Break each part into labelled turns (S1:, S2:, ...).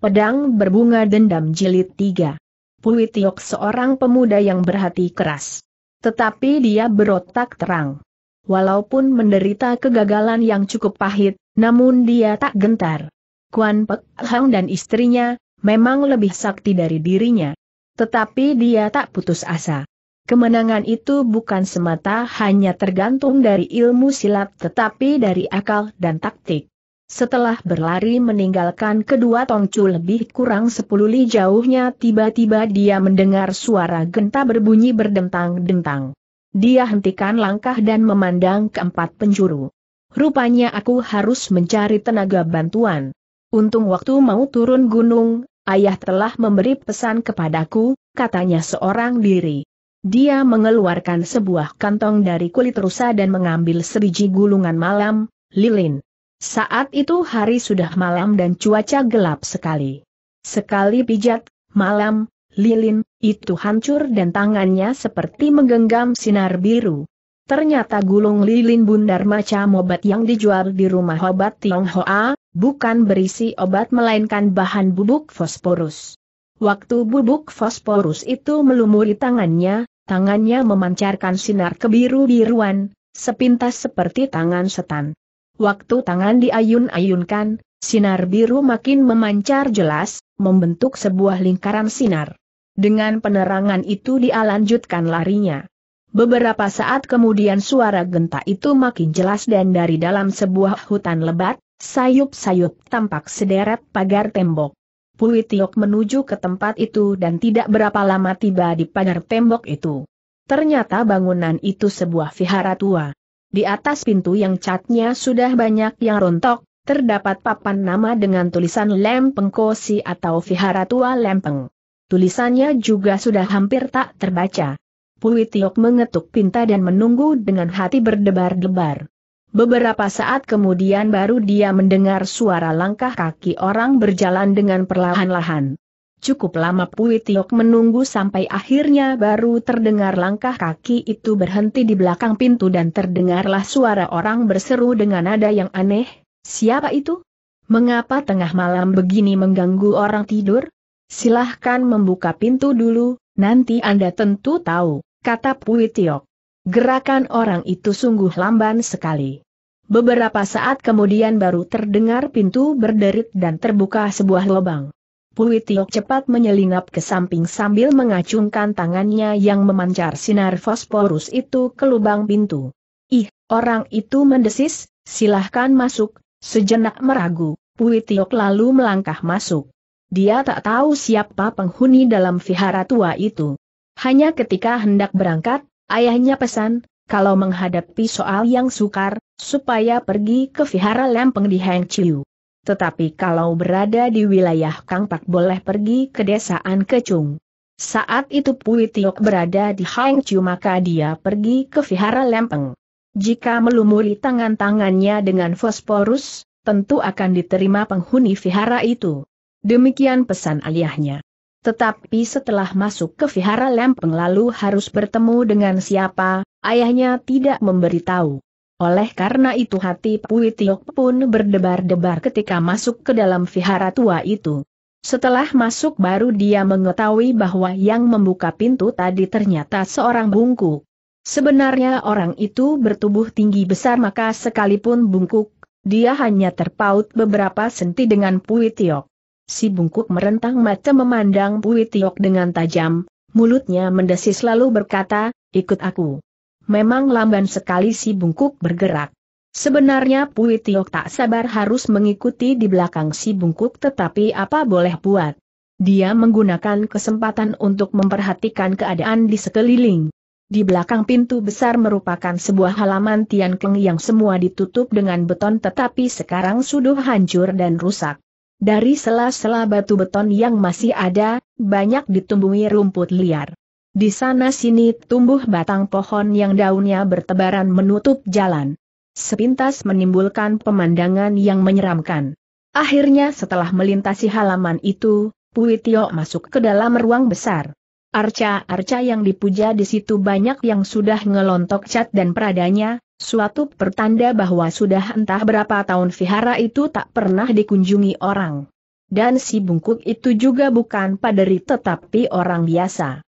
S1: Pedang Berbunga Dendam Jilid 3 Pui Tiok seorang pemuda yang berhati keras. Tetapi dia berotak terang. Walaupun menderita kegagalan yang cukup pahit, namun dia tak gentar. Kuan Pek Hang dan istrinya, memang lebih sakti dari dirinya. Tetapi dia tak putus asa. Kemenangan itu bukan semata hanya tergantung dari ilmu silat tetapi dari akal dan taktik. Setelah berlari meninggalkan kedua Tongcu lebih kurang sepuluh li jauhnya tiba-tiba dia mendengar suara genta berbunyi berdentang-dentang. Dia hentikan langkah dan memandang keempat penjuru. Rupanya aku harus mencari tenaga bantuan. Untung waktu mau turun gunung, ayah telah memberi pesan kepadaku, katanya seorang diri. Dia mengeluarkan sebuah kantong dari kulit rusa dan mengambil sebiji gulungan malam, lilin. Saat itu hari sudah malam dan cuaca gelap sekali. Sekali pijat, malam, lilin, itu hancur dan tangannya seperti menggenggam sinar biru. Ternyata gulung lilin bundar macam obat yang dijual di rumah obat Tionghoa, bukan berisi obat melainkan bahan bubuk fosforus. Waktu bubuk fosforus itu melumuri tangannya, tangannya memancarkan sinar kebiru-biruan, sepintas seperti tangan setan. Waktu tangan diayun-ayunkan, sinar biru makin memancar jelas, membentuk sebuah lingkaran sinar. Dengan penerangan itu dia lanjutkan larinya. Beberapa saat kemudian suara genta itu makin jelas dan dari dalam sebuah hutan lebat, sayup-sayup tampak sederet pagar tembok. Pui Tiok menuju ke tempat itu dan tidak berapa lama tiba di pagar tembok itu. Ternyata bangunan itu sebuah vihara tua. Di atas pintu yang catnya sudah banyak yang rontok, terdapat papan nama dengan tulisan Lempeng Kosi atau Vihara Tua Lempeng. Tulisannya juga sudah hampir tak terbaca. Pui Tiok mengetuk pinta dan menunggu dengan hati berdebar-debar. Beberapa saat kemudian baru dia mendengar suara langkah kaki orang berjalan dengan perlahan-lahan. Cukup lama Pui Tiok menunggu sampai akhirnya baru terdengar langkah kaki itu berhenti di belakang pintu dan terdengarlah suara orang berseru dengan nada yang aneh, siapa itu? Mengapa tengah malam begini mengganggu orang tidur? Silahkan membuka pintu dulu, nanti Anda tentu tahu, kata Pui Tiok. Gerakan orang itu sungguh lamban sekali. Beberapa saat kemudian baru terdengar pintu berderit dan terbuka sebuah lubang. Pui Tiok cepat menyelinap ke samping sambil mengacungkan tangannya yang memancar sinar fosforus itu ke lubang pintu. Ih, orang itu mendesis, silahkan masuk, sejenak meragu, Pui Tiok lalu melangkah masuk. Dia tak tahu siapa penghuni dalam vihara tua itu. Hanya ketika hendak berangkat, ayahnya pesan, kalau menghadapi soal yang sukar, supaya pergi ke vihara lempeng di Heng Chiu. Tetapi kalau berada di wilayah Kang Pak boleh pergi ke desaan Kecung. Saat itu Pui Tiok berada di Chiu maka dia pergi ke Vihara Lempeng. Jika melumuri tangan-tangannya dengan fosforus, tentu akan diterima penghuni vihara itu. Demikian pesan ayahnya. Tetapi setelah masuk ke vihara Lempeng lalu harus bertemu dengan siapa, ayahnya tidak memberitahu. Oleh karena itu hati Pui pun berdebar-debar ketika masuk ke dalam vihara tua itu. Setelah masuk baru dia mengetahui bahwa yang membuka pintu tadi ternyata seorang bungkuk. Sebenarnya orang itu bertubuh tinggi besar maka sekalipun bungkuk, dia hanya terpaut beberapa senti dengan Pui Si bungkuk merentang mata memandang Pui dengan tajam, mulutnya mendesis lalu berkata, ikut aku memang lamban sekali si bungkuk bergerak. Sebenarnya Pui Tiok tak sabar harus mengikuti di belakang si bungkuk tetapi apa boleh buat. Dia menggunakan kesempatan untuk memperhatikan keadaan di sekeliling. Di belakang pintu besar merupakan sebuah halaman Tian Tiankeng yang semua ditutup dengan beton tetapi sekarang sudah hancur dan rusak. Dari sela-sela batu beton yang masih ada, banyak ditumbuhi rumput liar. Di sana-sini tumbuh batang pohon yang daunnya bertebaran menutup jalan. Sepintas menimbulkan pemandangan yang menyeramkan. Akhirnya setelah melintasi halaman itu, Puitio masuk ke dalam ruang besar. Arca-arca yang dipuja di situ banyak yang sudah ngelontok cat dan peradanya, suatu pertanda bahwa sudah entah berapa tahun vihara itu tak pernah dikunjungi orang. Dan si bungkuk itu juga bukan paderi tetapi orang biasa.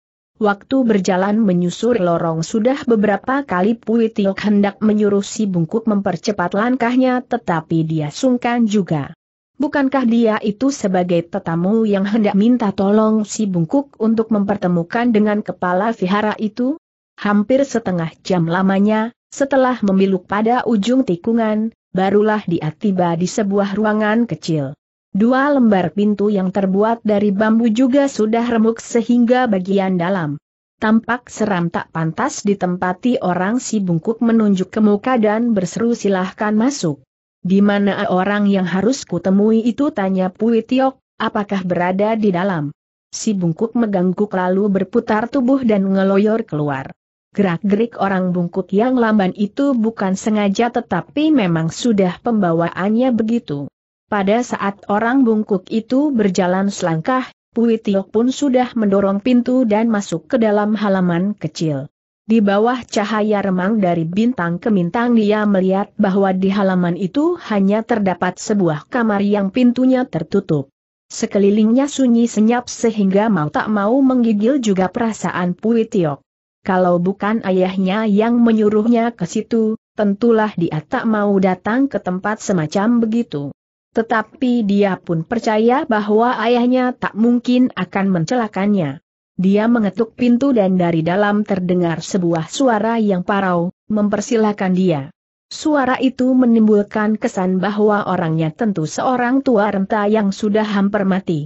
S1: Waktu berjalan menyusur lorong sudah beberapa kali Pui Tiok hendak menyuruh si bungkuk mempercepat langkahnya tetapi dia sungkan juga. Bukankah dia itu sebagai tetamu yang hendak minta tolong si bungkuk untuk mempertemukan dengan kepala vihara itu? Hampir setengah jam lamanya, setelah memiluk pada ujung tikungan, barulah dia tiba di sebuah ruangan kecil. Dua lembar pintu yang terbuat dari bambu juga sudah remuk sehingga bagian dalam. Tampak seram tak pantas ditempati orang si bungkuk menunjuk ke muka dan berseru silahkan masuk. Di mana orang yang harus kutemui itu tanya Pui Tiok, apakah berada di dalam? Si bungkuk mengangguk lalu berputar tubuh dan ngeloyor keluar. Gerak-gerik orang bungkuk yang lamban itu bukan sengaja tetapi memang sudah pembawaannya begitu. Pada saat orang bungkuk itu berjalan selangkah, Pui Tiok pun sudah mendorong pintu dan masuk ke dalam halaman kecil. Di bawah cahaya remang dari bintang ke bintang, dia melihat bahwa di halaman itu hanya terdapat sebuah kamar yang pintunya tertutup. Sekelilingnya sunyi senyap sehingga mau tak mau menggigil juga perasaan Pui Tiok. Kalau bukan ayahnya yang menyuruhnya ke situ, tentulah dia tak mau datang ke tempat semacam begitu. Tetapi dia pun percaya bahwa ayahnya tak mungkin akan mencelakannya. Dia mengetuk pintu dan dari dalam terdengar sebuah suara yang parau, mempersilahkan dia. Suara itu menimbulkan kesan bahwa orangnya tentu seorang tua renta yang sudah hampir mati.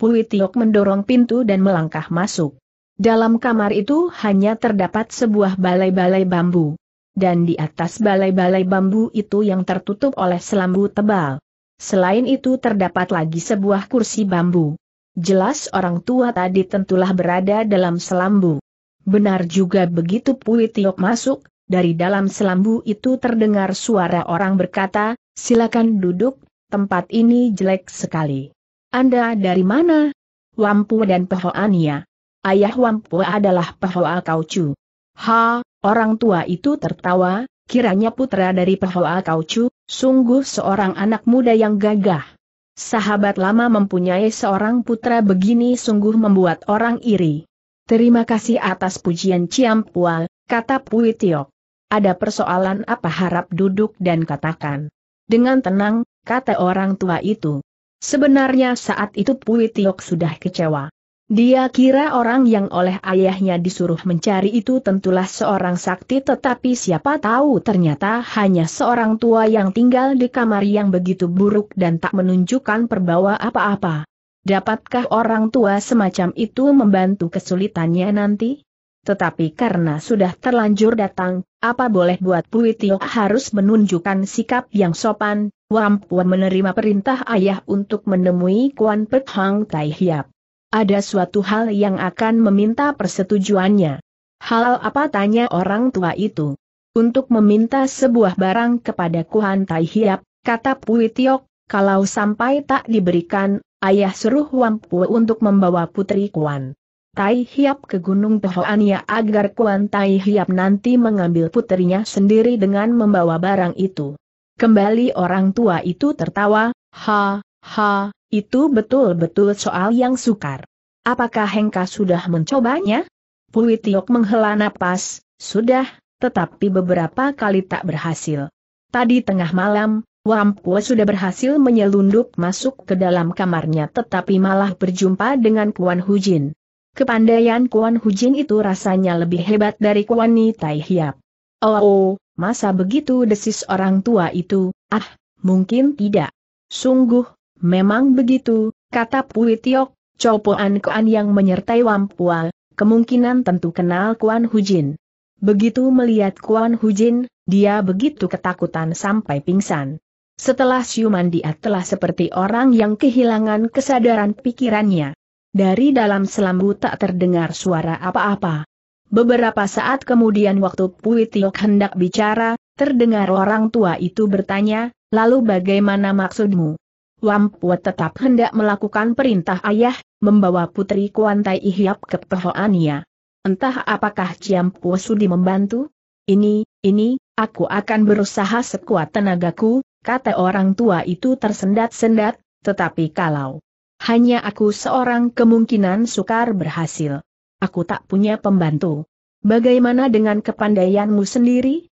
S1: Pui mendorong pintu dan melangkah masuk. Dalam kamar itu hanya terdapat sebuah balai-balai bambu. Dan di atas balai-balai bambu itu yang tertutup oleh selambu tebal. Selain itu terdapat lagi sebuah kursi bambu. Jelas orang tua tadi tentulah berada dalam selambu. Benar juga begitu Pui masuk, dari dalam selambu itu terdengar suara orang berkata, silakan duduk, tempat ini jelek sekali. Anda dari mana? Wampu dan Pehoania. Ayah Wampu adalah Pehoa Kauchu. Ha, orang tua itu tertawa, kiranya putra dari Pehoa Kaucu, sungguh seorang anak muda yang gagah. Sahabat lama mempunyai seorang putra begini sungguh membuat orang iri. Terima kasih atas pujian Ciampual, kata Pui Tiok. Ada persoalan apa harap duduk dan katakan. Dengan tenang, kata orang tua itu. Sebenarnya saat itu Pui Tiok sudah kecewa. Dia kira orang yang oleh ayahnya disuruh mencari itu tentulah seorang sakti tetapi siapa tahu ternyata hanya seorang tua yang tinggal di kamar yang begitu buruk dan tak menunjukkan perbawa apa-apa. Dapatkah orang tua semacam itu membantu kesulitannya nanti? Tetapi karena sudah terlanjur datang, apa boleh buat Pui harus menunjukkan sikap yang sopan, Wampuan menerima perintah ayah untuk menemui Kuan Pek Hang Tai Hiap. Ada suatu hal yang akan meminta persetujuannya. Hal apa tanya orang tua itu? Untuk meminta sebuah barang kepada Kuan Tai Hiap, kata Pui Tiok, kalau sampai tak diberikan, ayah suruh Wampu untuk membawa putri Kuan. Tai Hiap ke Gunung Tohoania ya, agar Kuan Tai Hiap nanti mengambil putrinya sendiri dengan membawa barang itu. Kembali orang tua itu tertawa, ha, Ha, itu betul-betul soal yang sukar. Apakah Hengka sudah mencobanya? Pui Tiok menghela napas, sudah, tetapi beberapa kali tak berhasil. Tadi tengah malam, Wampua sudah berhasil menyelundup masuk ke dalam kamarnya tetapi malah berjumpa dengan Kuan Hujin. Kepandaian Kuan Hujin itu rasanya lebih hebat dari Kuan Ni Tai Hiap. Oh, oh, masa begitu desis orang tua itu, ah, mungkin tidak. Sungguh, Memang begitu, kata Pui Tiok, kuan Kuan yang menyertai Wampua, kemungkinan tentu kenal Kuan Hujin. Begitu melihat Kuan Hujin, dia begitu ketakutan sampai pingsan. Setelah siuman dia telah seperti orang yang kehilangan kesadaran pikirannya. Dari dalam selambu tak terdengar suara apa-apa. Beberapa saat kemudian waktu Pui Tiok hendak bicara, terdengar orang tua itu bertanya, lalu bagaimana maksudmu? Wampuat tetap hendak melakukan perintah ayah, membawa putri Kuantai Ihyap ke Pehoania. Entah apakah Ciampu Sudi membantu? Ini, ini, aku akan berusaha sekuat tenagaku, kata orang tua itu tersendat-sendat, tetapi kalau hanya aku seorang kemungkinan sukar berhasil. Aku tak punya pembantu. Bagaimana dengan kepandaianmu sendiri?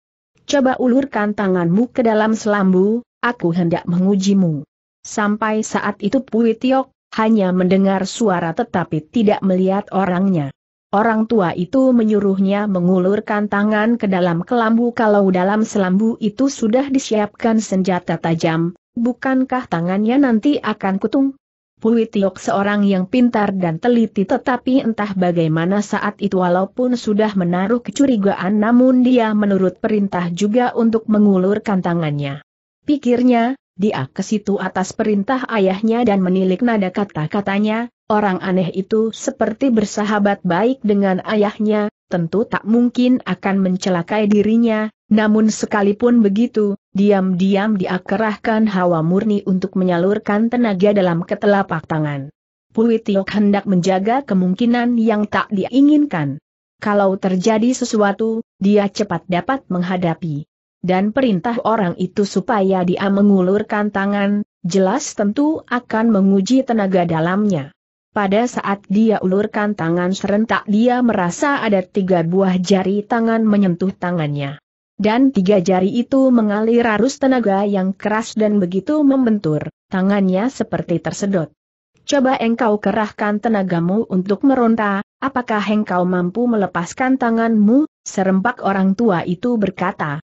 S1: Coba ulurkan tanganmu ke dalam selambu, aku hendak mengujimu. Sampai saat itu Pui Tiok hanya mendengar suara tetapi tidak melihat orangnya. Orang tua itu menyuruhnya mengulurkan tangan ke dalam kelambu kalau dalam selambu itu sudah disiapkan senjata tajam, bukankah tangannya nanti akan kutung? Pui Tiok seorang yang pintar dan teliti tetapi entah bagaimana saat itu walaupun sudah menaruh kecurigaan namun dia menurut perintah juga untuk mengulurkan tangannya. Pikirnya, dia ke situ atas perintah ayahnya dan menilik nada kata-katanya, orang aneh itu seperti bersahabat baik dengan ayahnya, tentu tak mungkin akan mencelakai dirinya, namun sekalipun begitu, diam-diam dia kerahkan hawa murni untuk menyalurkan tenaga dalam ketelapak tangan. Pui hendak menjaga kemungkinan yang tak diinginkan. Kalau terjadi sesuatu, dia cepat dapat menghadapi dan perintah orang itu supaya dia mengulurkan tangan, jelas tentu akan menguji tenaga dalamnya. Pada saat dia ulurkan tangan serentak dia merasa ada tiga buah jari tangan menyentuh tangannya. Dan tiga jari itu mengalir arus tenaga yang keras dan begitu membentur, tangannya seperti tersedot. Coba engkau kerahkan tenagamu untuk meronta, apakah engkau mampu melepaskan tanganmu, serempak orang tua itu berkata.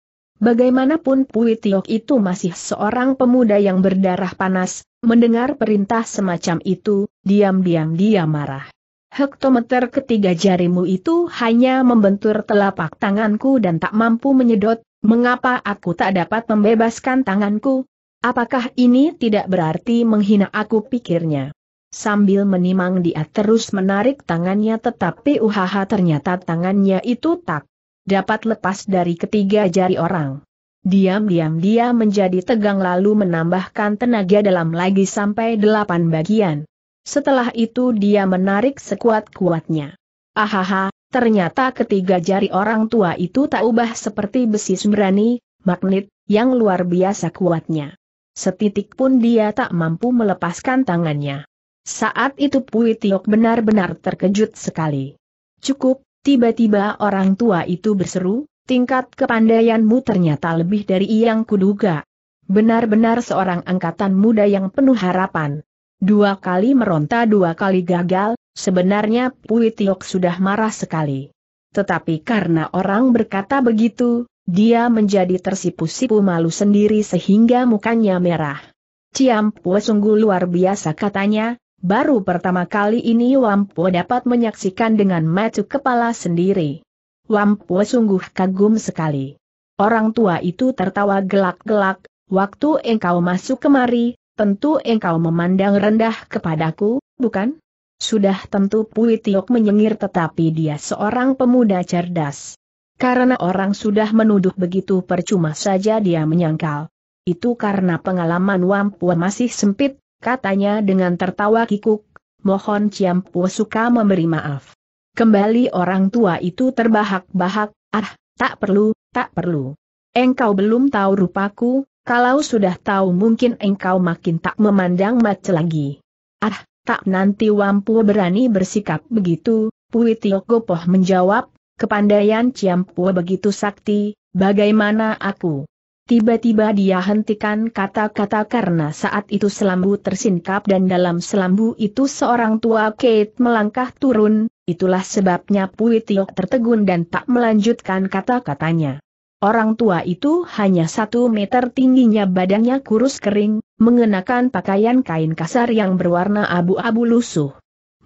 S1: Bagaimanapun Pui Tiok itu masih seorang pemuda yang berdarah panas, mendengar perintah semacam itu, diam-diam dia marah. Hektometer ketiga jarimu itu hanya membentur telapak tanganku dan tak mampu menyedot, mengapa aku tak dapat membebaskan tanganku? Apakah ini tidak berarti menghina aku pikirnya? Sambil menimang dia terus menarik tangannya tetapi uhaha ternyata tangannya itu tak dapat lepas dari ketiga jari orang. Diam-diam dia menjadi tegang lalu menambahkan tenaga dalam lagi sampai delapan bagian. Setelah itu dia menarik sekuat-kuatnya. Ahaha, ternyata ketiga jari orang tua itu tak ubah seperti besi sembrani, magnet, yang luar biasa kuatnya. Setitik pun dia tak mampu melepaskan tangannya. Saat itu Pui Tiok benar-benar terkejut sekali. Cukup, Tiba-tiba orang tua itu berseru, tingkat kepandaianmu ternyata lebih dari yang kuduga. Benar-benar seorang angkatan muda yang penuh harapan. Dua kali meronta dua kali gagal, sebenarnya Pui Tiok sudah marah sekali. Tetapi karena orang berkata begitu, dia menjadi tersipu-sipu malu sendiri sehingga mukanya merah. Ciam Pue sungguh luar biasa katanya, Baru pertama kali ini Wampo dapat menyaksikan dengan mata kepala sendiri. Wampo sungguh kagum sekali. Orang tua itu tertawa gelak-gelak, waktu engkau masuk kemari, tentu engkau memandang rendah kepadaku, bukan? Sudah tentu Pui Tiok menyengir tetapi dia seorang pemuda cerdas. Karena orang sudah menuduh begitu percuma saja dia menyangkal. Itu karena pengalaman Wampu masih sempit, katanya dengan tertawa kikuk, mohon Ciampu suka memberi maaf. Kembali orang tua itu terbahak-bahak, ah, tak perlu, tak perlu. Engkau belum tahu rupaku, kalau sudah tahu mungkin engkau makin tak memandang mata lagi. Ah, tak nanti Wampu berani bersikap begitu, Pui Gopoh menjawab, kepandaian Ciampu begitu sakti, bagaimana aku? Tiba-tiba dia hentikan kata-kata karena saat itu selambu tersingkap dan dalam selambu itu seorang tua Kate melangkah turun, Itulah sebabnya Pui Tiok tertegun dan tak melanjutkan kata-katanya. Orang tua itu hanya satu meter tingginya badannya kurus kering, mengenakan pakaian kain kasar yang berwarna abu-abu lusuh.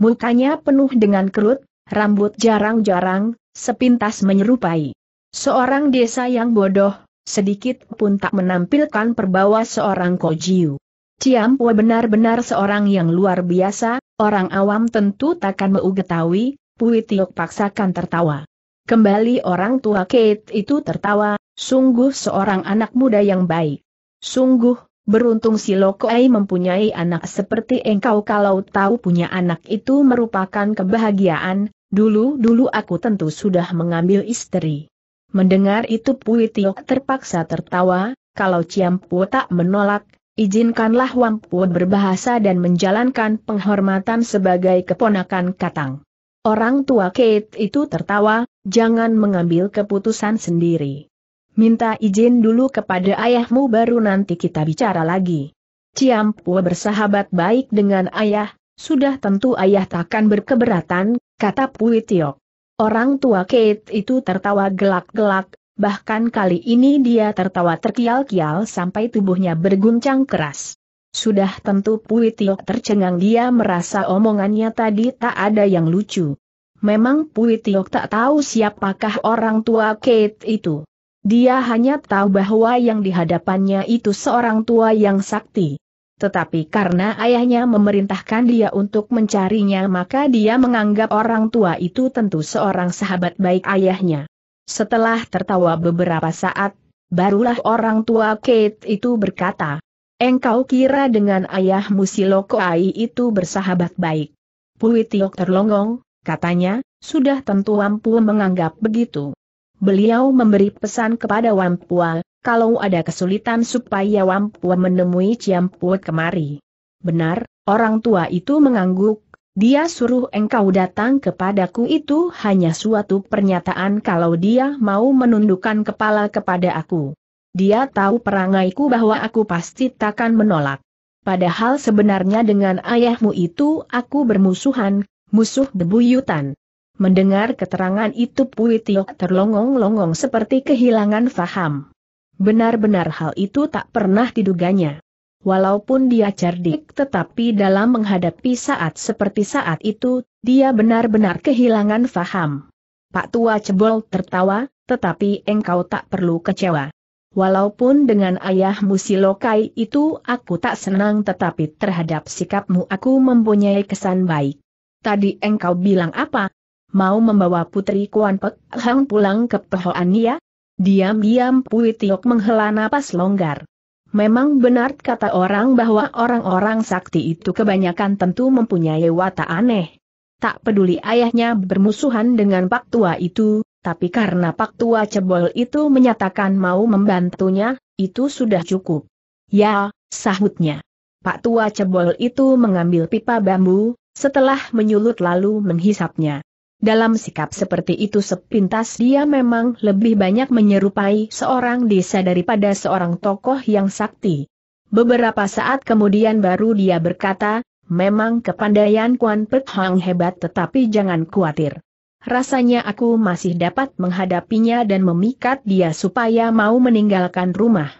S1: Mukanya penuh dengan kerut, rambut jarang-jarang, sepintas menyerupai. Seorang desa yang bodoh, sedikit pun tak menampilkan perbawa seorang Kojiu. Ciam Pue benar-benar seorang yang luar biasa, orang awam tentu takkan mau ketahui, Pui Tiok paksakan tertawa. Kembali orang tua Kate itu tertawa, sungguh seorang anak muda yang baik. Sungguh, Beruntung si Lokoai mempunyai anak seperti engkau kalau tahu punya anak itu merupakan kebahagiaan, dulu-dulu aku tentu sudah mengambil istri. Mendengar itu Pui Tio terpaksa tertawa, kalau Ciampu tak menolak, izinkanlah Wang Pu berbahasa dan menjalankan penghormatan sebagai keponakan Katang. Orang tua Kate itu tertawa, jangan mengambil keputusan sendiri. Minta izin dulu kepada ayahmu baru nanti kita bicara lagi. Ciam Ciampu bersahabat baik dengan ayah, sudah tentu ayah takkan berkeberatan, kata Pui Tiok. Orang tua Kate itu tertawa gelak-gelak, bahkan kali ini dia tertawa terkial-kial sampai tubuhnya berguncang keras. Sudah tentu Pui tercengang dia merasa omongannya tadi tak ada yang lucu. Memang Pui tak tahu siapakah orang tua Kate itu. Dia hanya tahu bahwa yang dihadapannya itu seorang tua yang sakti. Tetapi karena ayahnya memerintahkan dia untuk mencarinya maka dia menganggap orang tua itu tentu seorang sahabat baik ayahnya. Setelah tertawa beberapa saat, barulah orang tua Kate itu berkata, Engkau kira dengan ayahmu Siloko Ai itu bersahabat baik. Pui Tiok terlongong, katanya, sudah tentu Wampu menganggap begitu. Beliau memberi pesan kepada Wampua, kalau ada kesulitan supaya Wampua menemui Ciampua kemari. Benar, orang tua itu mengangguk, dia suruh engkau datang kepadaku itu hanya suatu pernyataan kalau dia mau menundukkan kepala kepada aku. Dia tahu perangaiku bahwa aku pasti takkan menolak. Padahal sebenarnya dengan ayahmu itu aku bermusuhan, musuh bebuyutan. Mendengar keterangan itu Puitio terlongong-longong seperti kehilangan faham. Benar-benar hal itu tak pernah diduganya. Walaupun dia cerdik tetapi dalam menghadapi saat seperti saat itu, dia benar-benar kehilangan faham. Pak Tua Cebol tertawa, tetapi engkau tak perlu kecewa. Walaupun dengan ayahmu Silokai itu aku tak senang tetapi terhadap sikapmu aku mempunyai kesan baik. Tadi engkau bilang apa? Mau membawa putri Kuan Pek Hang pulang ke Pehoan ya? Diam-diam Pui menghela napas longgar. Memang benar kata orang bahwa orang-orang sakti itu kebanyakan tentu mempunyai watak aneh. Tak peduli ayahnya bermusuhan dengan Pak Tua itu, tapi karena Pak Tua cebol itu menyatakan mau membantunya, itu sudah cukup. Ya, sahutnya. Pak Tua cebol itu mengambil pipa bambu, setelah menyulut lalu menghisapnya. Dalam sikap seperti itu sepintas dia memang lebih banyak menyerupai seorang desa daripada seorang tokoh yang sakti. Beberapa saat kemudian baru dia berkata, memang kepandaian Kuan Pek Hang hebat tetapi jangan khawatir. Rasanya aku masih dapat menghadapinya dan memikat dia supaya mau meninggalkan rumah.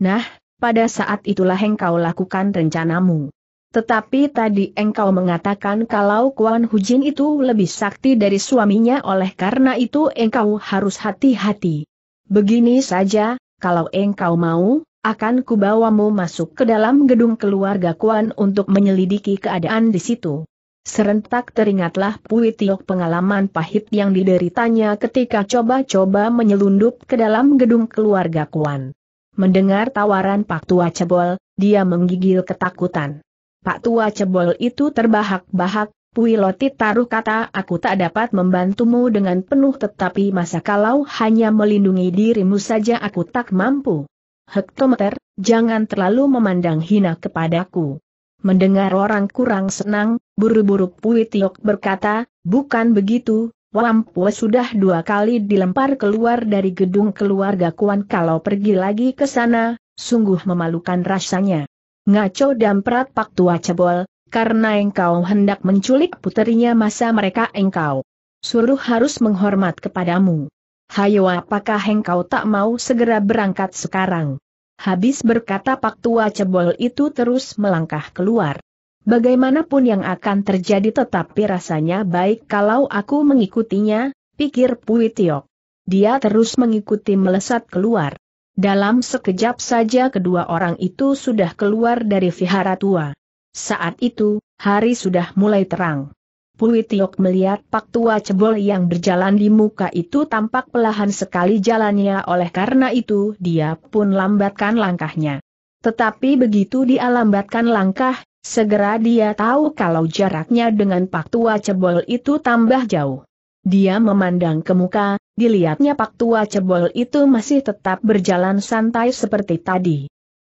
S1: Nah, pada saat itulah engkau lakukan rencanamu. Tetapi tadi engkau mengatakan kalau Kuan Hujin itu lebih sakti dari suaminya oleh karena itu engkau harus hati-hati. Begini saja, kalau engkau mau, akan kubawamu masuk ke dalam gedung keluarga Kuan untuk menyelidiki keadaan di situ. Serentak teringatlah Pui Tiok pengalaman pahit yang dideritanya ketika coba-coba menyelundup ke dalam gedung keluarga Kuan. Mendengar tawaran Pak Tua Cebol, dia menggigil ketakutan. Pak Tua Cebol itu terbahak-bahak, Puiloti taruh kata aku tak dapat membantumu dengan penuh tetapi masa kalau hanya melindungi dirimu saja aku tak mampu. Hektometer, jangan terlalu memandang hina kepadaku. Mendengar orang kurang senang, buru-buru Pui Tiok berkata, bukan begitu, Wampu sudah dua kali dilempar keluar dari gedung keluarga Kuan kalau pergi lagi ke sana, sungguh memalukan rasanya ngaco dan perat pak tua cebol, karena engkau hendak menculik puterinya masa mereka engkau. Suruh harus menghormat kepadamu. Hayo apakah engkau tak mau segera berangkat sekarang? Habis berkata pak tua cebol itu terus melangkah keluar. Bagaimanapun yang akan terjadi tetapi rasanya baik kalau aku mengikutinya, pikir Puitiok. Dia terus mengikuti melesat keluar. Dalam sekejap saja kedua orang itu sudah keluar dari vihara tua. Saat itu, hari sudah mulai terang. Pui Tiok melihat Pak Tua Cebol yang berjalan di muka itu tampak pelahan sekali jalannya oleh karena itu dia pun lambatkan langkahnya. Tetapi begitu dia lambatkan langkah, segera dia tahu kalau jaraknya dengan Pak Tua Cebol itu tambah jauh. Dia memandang ke muka, Dilihatnya pak tua cebol itu masih tetap berjalan santai seperti tadi.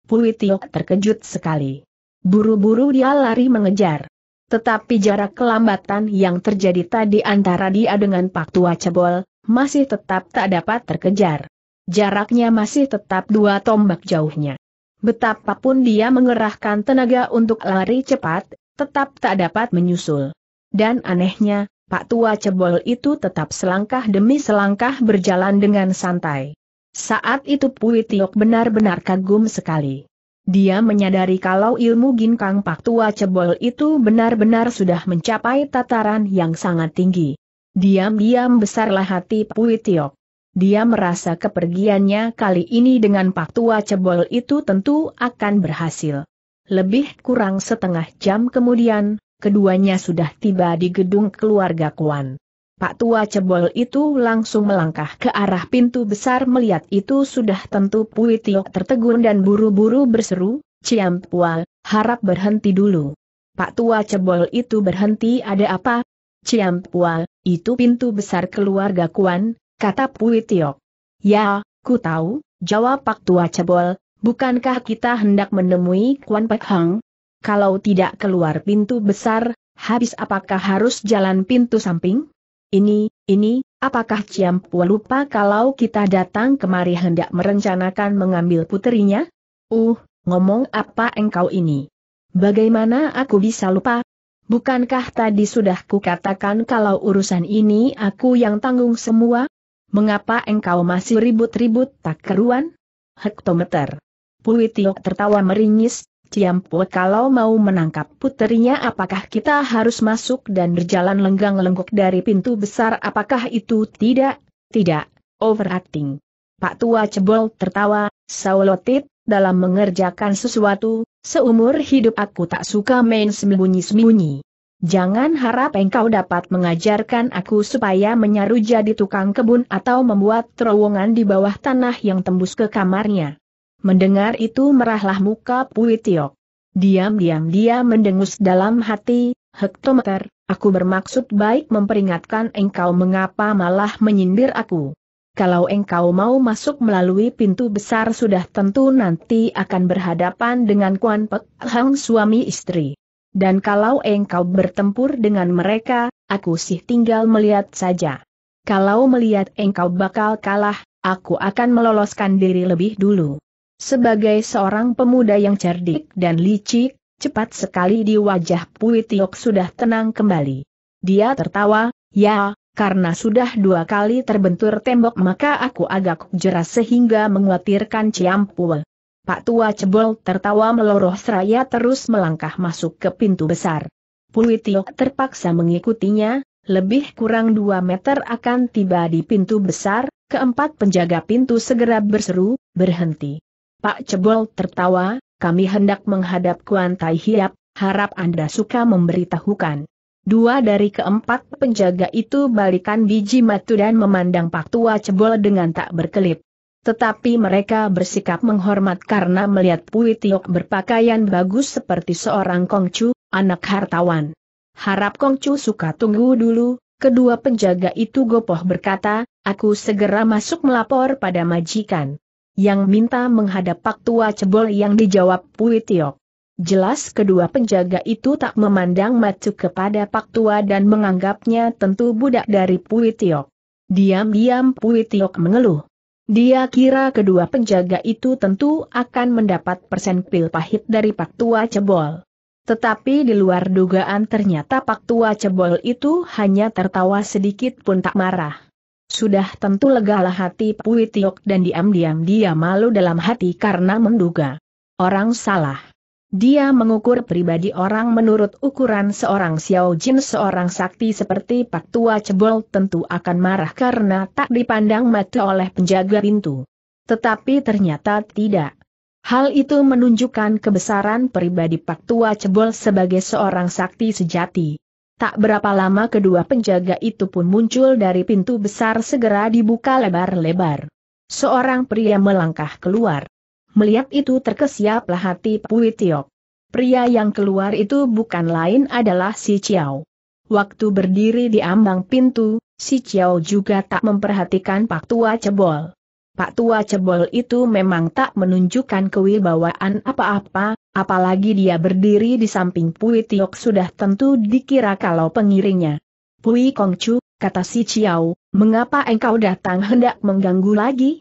S1: Pui Tiok terkejut sekali. Buru-buru dia lari mengejar. Tetapi jarak kelambatan yang terjadi tadi antara dia dengan Pak Tua Cebol, masih tetap tak dapat terkejar. Jaraknya masih tetap dua tombak jauhnya. Betapapun dia mengerahkan tenaga untuk lari cepat, tetap tak dapat menyusul. Dan anehnya, Pak Tua Cebol itu tetap selangkah demi selangkah berjalan dengan santai. Saat itu Pui Tiok benar-benar kagum sekali. Dia menyadari kalau ilmu ginkang Pak Tua Cebol itu benar-benar sudah mencapai tataran yang sangat tinggi. Diam-diam besarlah hati Pui Tiok. Dia merasa kepergiannya kali ini dengan Pak Tua Cebol itu tentu akan berhasil. Lebih kurang setengah jam kemudian, keduanya sudah tiba di gedung keluarga Kuan. Pak Tua Cebol itu langsung melangkah ke arah pintu besar melihat itu sudah tentu Pui Tio tertegun dan buru-buru berseru, Ciam Pua, harap berhenti dulu. Pak Tua Cebol itu berhenti ada apa? Ciam Pua, itu pintu besar keluarga Kuan, kata Pui Tio. Ya, ku tahu, jawab Pak Tua Cebol, bukankah kita hendak menemui Kuan Pek Hang? kalau tidak keluar pintu besar, habis apakah harus jalan pintu samping? Ini, ini, apakah Ciampua lupa kalau kita datang kemari hendak merencanakan mengambil puterinya? Uh, ngomong apa engkau ini? Bagaimana aku bisa lupa? Bukankah tadi sudah kukatakan kalau urusan ini aku yang tanggung semua? Mengapa engkau masih ribut-ribut tak keruan? Hektometer. Puitiok tertawa meringis, Ciampo kalau mau menangkap puterinya apakah kita harus masuk dan berjalan lenggang lengkok dari pintu besar apakah itu tidak? Tidak, overacting. Pak Tua Cebol tertawa, saulotit, dalam mengerjakan sesuatu, seumur hidup aku tak suka main sembunyi-sembunyi. Jangan harap engkau dapat mengajarkan aku supaya menyaru jadi tukang kebun atau membuat terowongan di bawah tanah yang tembus ke kamarnya. Mendengar itu merahlah muka Pui Diam-diam dia mendengus dalam hati, hektometer, aku bermaksud baik memperingatkan engkau mengapa malah menyindir aku. Kalau engkau mau masuk melalui pintu besar sudah tentu nanti akan berhadapan dengan Kuan Pek Hang suami istri. Dan kalau engkau bertempur dengan mereka, aku sih tinggal melihat saja. Kalau melihat engkau bakal kalah, aku akan meloloskan diri lebih dulu. Sebagai seorang pemuda yang cerdik dan licik, cepat sekali di wajah Pui Tiok sudah tenang kembali. Dia tertawa, ya, karena sudah dua kali terbentur tembok maka aku agak jeras sehingga menguatirkan Ciampul. Pak Tua Cebol tertawa meloroh seraya terus melangkah masuk ke pintu besar. Pui Tiok terpaksa mengikutinya, lebih kurang dua meter akan tiba di pintu besar, keempat penjaga pintu segera berseru, berhenti. Pak Cebol tertawa, kami hendak menghadap Kuan Tai Hiap, harap Anda suka memberitahukan. Dua dari keempat penjaga itu balikan biji matu dan memandang Pak Tua Cebol dengan tak berkelip. Tetapi mereka bersikap menghormat karena melihat Pui Tiok berpakaian bagus seperti seorang Kongcu, anak hartawan. Harap Kongcu suka tunggu dulu, kedua penjaga itu gopoh berkata, aku segera masuk melapor pada majikan yang minta menghadap Pak Tua Cebol yang dijawab Pui Tiok. Jelas kedua penjaga itu tak memandang macu kepada Pak Tua dan menganggapnya tentu budak dari Pui Tiok. Diam-diam Pui Tiok mengeluh. Dia kira kedua penjaga itu tentu akan mendapat persen pil pahit dari Pak Tua Cebol. Tetapi di luar dugaan ternyata Pak Tua Cebol itu hanya tertawa sedikit pun tak marah. Sudah tentu legalah hati Pui Tiok dan diam-diam dia malu dalam hati karena menduga. Orang salah. Dia mengukur pribadi orang menurut ukuran seorang Xiao Jin seorang sakti seperti Pak Tua Cebol tentu akan marah karena tak dipandang mata oleh penjaga pintu. Tetapi ternyata tidak. Hal itu menunjukkan kebesaran pribadi Pak Tua Cebol sebagai seorang sakti sejati. Tak berapa lama kedua penjaga itu pun muncul dari pintu besar segera dibuka lebar-lebar. Seorang pria melangkah keluar. Melihat itu terkesiaplah hati Pui Tiok. Pria yang keluar itu bukan lain adalah si Chiao. Waktu berdiri di ambang pintu, si Chiao juga tak memperhatikan Pak Tua Cebol. Pak Tua Cebol itu memang tak menunjukkan kewibawaan apa-apa, apalagi dia berdiri di samping Pui Tiok sudah tentu dikira kalau pengiringnya. Pui Kongcu, kata si Ciao, mengapa engkau datang hendak mengganggu lagi?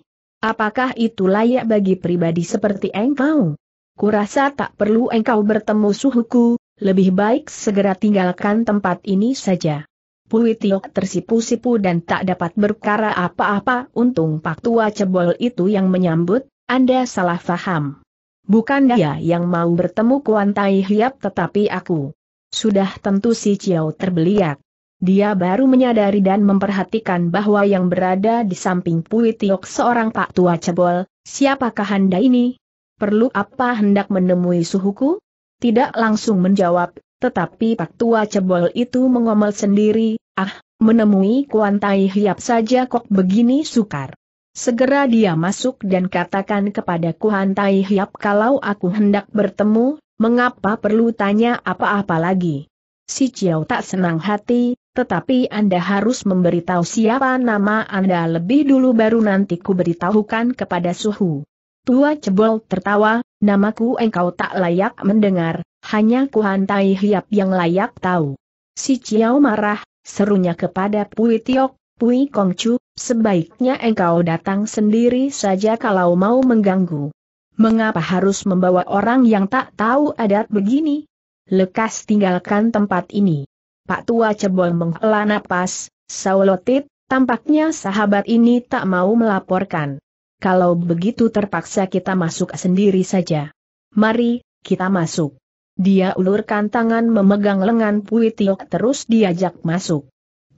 S1: Apakah itu layak bagi pribadi seperti engkau? Kurasa tak perlu engkau bertemu suhuku, lebih baik segera tinggalkan tempat ini saja. Pui Tiok tersipu-sipu dan tak dapat berkara apa-apa untung Pak Tua Cebol itu yang menyambut, Anda salah faham. Bukan dia yang mau bertemu Kuan Tai Hiap tetapi aku. Sudah tentu si Ciao terbeliak. Dia baru menyadari dan memperhatikan bahwa yang berada di samping Pui Tiok seorang Pak Tua Cebol, siapakah Anda ini? Perlu apa hendak menemui suhuku? Tidak langsung menjawab, tetapi Pak Tua Cebol itu mengomel sendiri, ah, menemui kuantai Hiap saja kok begini sukar. Segera dia masuk dan katakan kepada Kuan Hiap kalau aku hendak bertemu, mengapa perlu tanya apa-apa lagi. Si Chiao tak senang hati, tetapi Anda harus memberitahu siapa nama Anda lebih dulu baru nanti ku beritahukan kepada Suhu. Tua Cebol tertawa, namaku engkau tak layak mendengar, hanya kuhantai hiap yang layak tahu. Si Ciao marah, serunya kepada Pui Tiok, Pui Chu, sebaiknya engkau datang sendiri saja kalau mau mengganggu. Mengapa harus membawa orang yang tak tahu adat begini? Lekas tinggalkan tempat ini. Pak Tua Cebol menghela napas, saulotit, tampaknya sahabat ini tak mau melaporkan. Kalau begitu terpaksa kita masuk sendiri saja. Mari, kita masuk. Dia ulurkan tangan memegang lengan Pui Tio terus diajak masuk.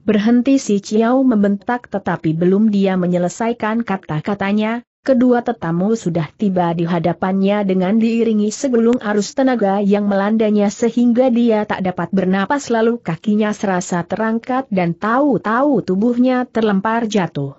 S1: Berhenti si Ciao membentak tetapi belum dia menyelesaikan kata-katanya, kedua tetamu sudah tiba di hadapannya dengan diiringi segelung arus tenaga yang melandanya sehingga dia tak dapat bernapas lalu kakinya serasa terangkat dan tahu-tahu tubuhnya terlempar jatuh.